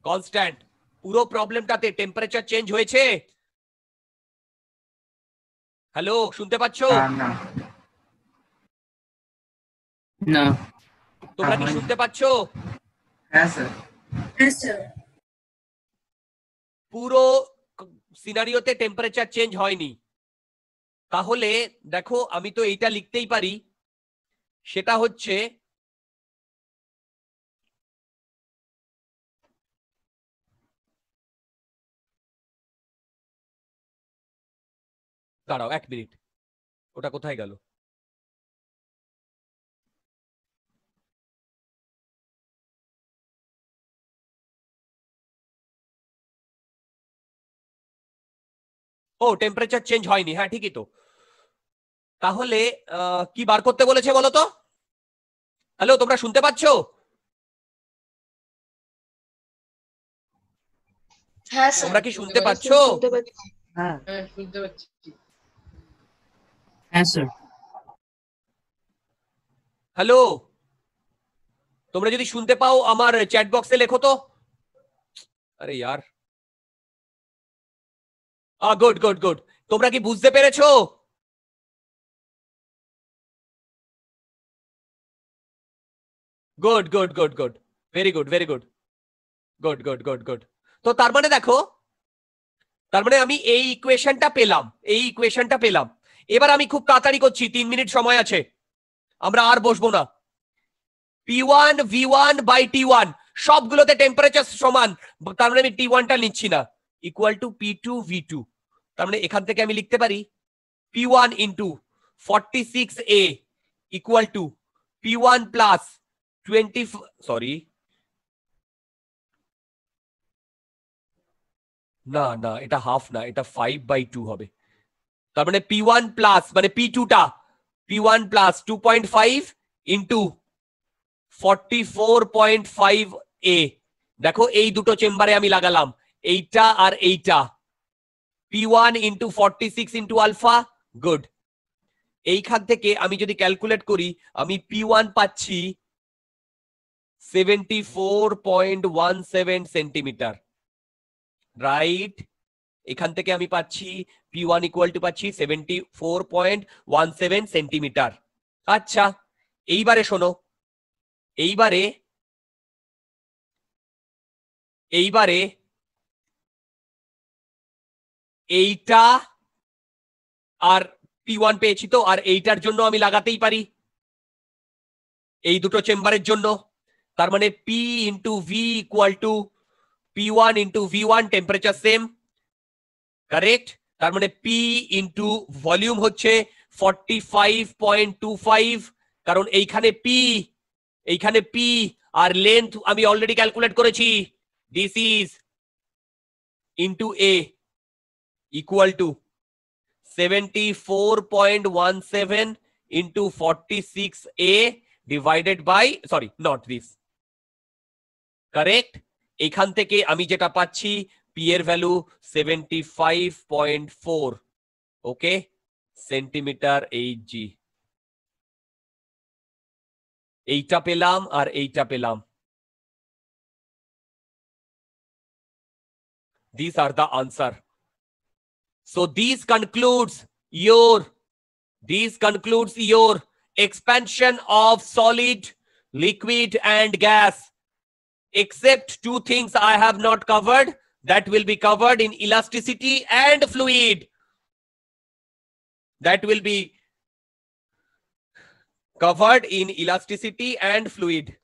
Speaker 1: কনস্ট্যান্ট পুরো প্রবলেমটাতে টেম্পারেচার চেঞ্জ হয়েছে হ্যালো শুনতে পাচ্ছ হ্যাঁ, হ্যাঁ।
Speaker 2: না তোমরা কি শুনতে পাচ্ছ
Speaker 1: হ্যাঁ স্যার হ্যাঁ, পুরো সিনারিওতে টেম্পারেচার চেঞ্জ হয়নি তাহলে দেখো আমি তো এইটা লিখতেই পারি সেটা হচ্ছে
Speaker 2: দাঁড়াও এক মিনিট ওটা কোথায় গেল
Speaker 1: ও টেম্পারেচার চেঞ্জ হয়নি হ্যাঁ ঠিকই তো তাহলে কি বার করতে বলেছে বলো তো হ্যালো তোমরা শুনতে পাচ্ছ
Speaker 2: হ্যাঁ, তোমরা কি শুনতে পাচ্ছ হ্যালো হ্যাঁ, হ্যাঁ,
Speaker 1: তোমরা যদি শুনতে পাও আমার চ্যাট বক্সে লেখো তো আরে ইয়ার
Speaker 2: গুড গুড গুড তোমরা কি বুঝতে পেরেছো good good good good
Speaker 1: very good very good good good good good তো তার মানে দেখো তার মানে আমি এই ইকুয়েশনটা পেলাম এই ইকুয়েশনটা পেলাম এবার আমি খুব তাড়াতাড়ি করছি তিন মিনিট সময় আছে আমরা আর বসবো না P one V one by T one সবগুলোতে টেম্পারেচার সমান তার মানে আমি টি ওয়ানটা নিচ্ছি না equal to P two V two তার মানে এখান থেকে আমি লিখতে পারি P one into forty six A equal to P one plus twenty sorry না না এটা হাফ না এটা ফাইভ বাই টু হবে তার মানে পি ওয়ান প্লাস মানে পি টুটা P one plus two point five into forty four point five A দেখো এই দুটো চেম্বারে আমি লাগালাম এইটা আর এইটা P one into forty six into alpha good এইখান থেকে আমি যদি ক্যালকুলেট করি আমি পি ওয়ান পাচ্ছি seventy four point one seven centimetre right এখান থেকে আমি পাচ্ছি পি ওয়ান ইকুয়াল টু পাচ্ছি seventy four point one seven centimetre আচ্ছা এইবারে শোনো এইবারে এইবারে এইটা আর পি ওয়ান পেয়েছি তো আর এইটার জন্য আমি লাগাতেই পারি এই দুটো চেম্বারের জন্য তার মানে P into V equal to P one into V one temperature same correct তার মানে পি ইন্টু ভলিউম হচ্ছে forty five point two five কারণ এইখানে পি এইখানে পি আর লেন্থ আমি অলরেডি ক্যালকুলেট করেছি this is into A equal to 74.17 into 46a divided by sorry not this correct এখান থেকে আমি যেটা পাচ্ছি p এর ভ্যালু 75.4 ওকে সেন্টিমিটার 8g এইটা পেলাম আর এইটা পেলাম
Speaker 2: these are the answer
Speaker 1: So these concludes your these concludes your expansion of solid, liquid and gas. Except two things I have not covered that will be covered in elasticity and fluid. That will be
Speaker 2: covered in elasticity and fluid.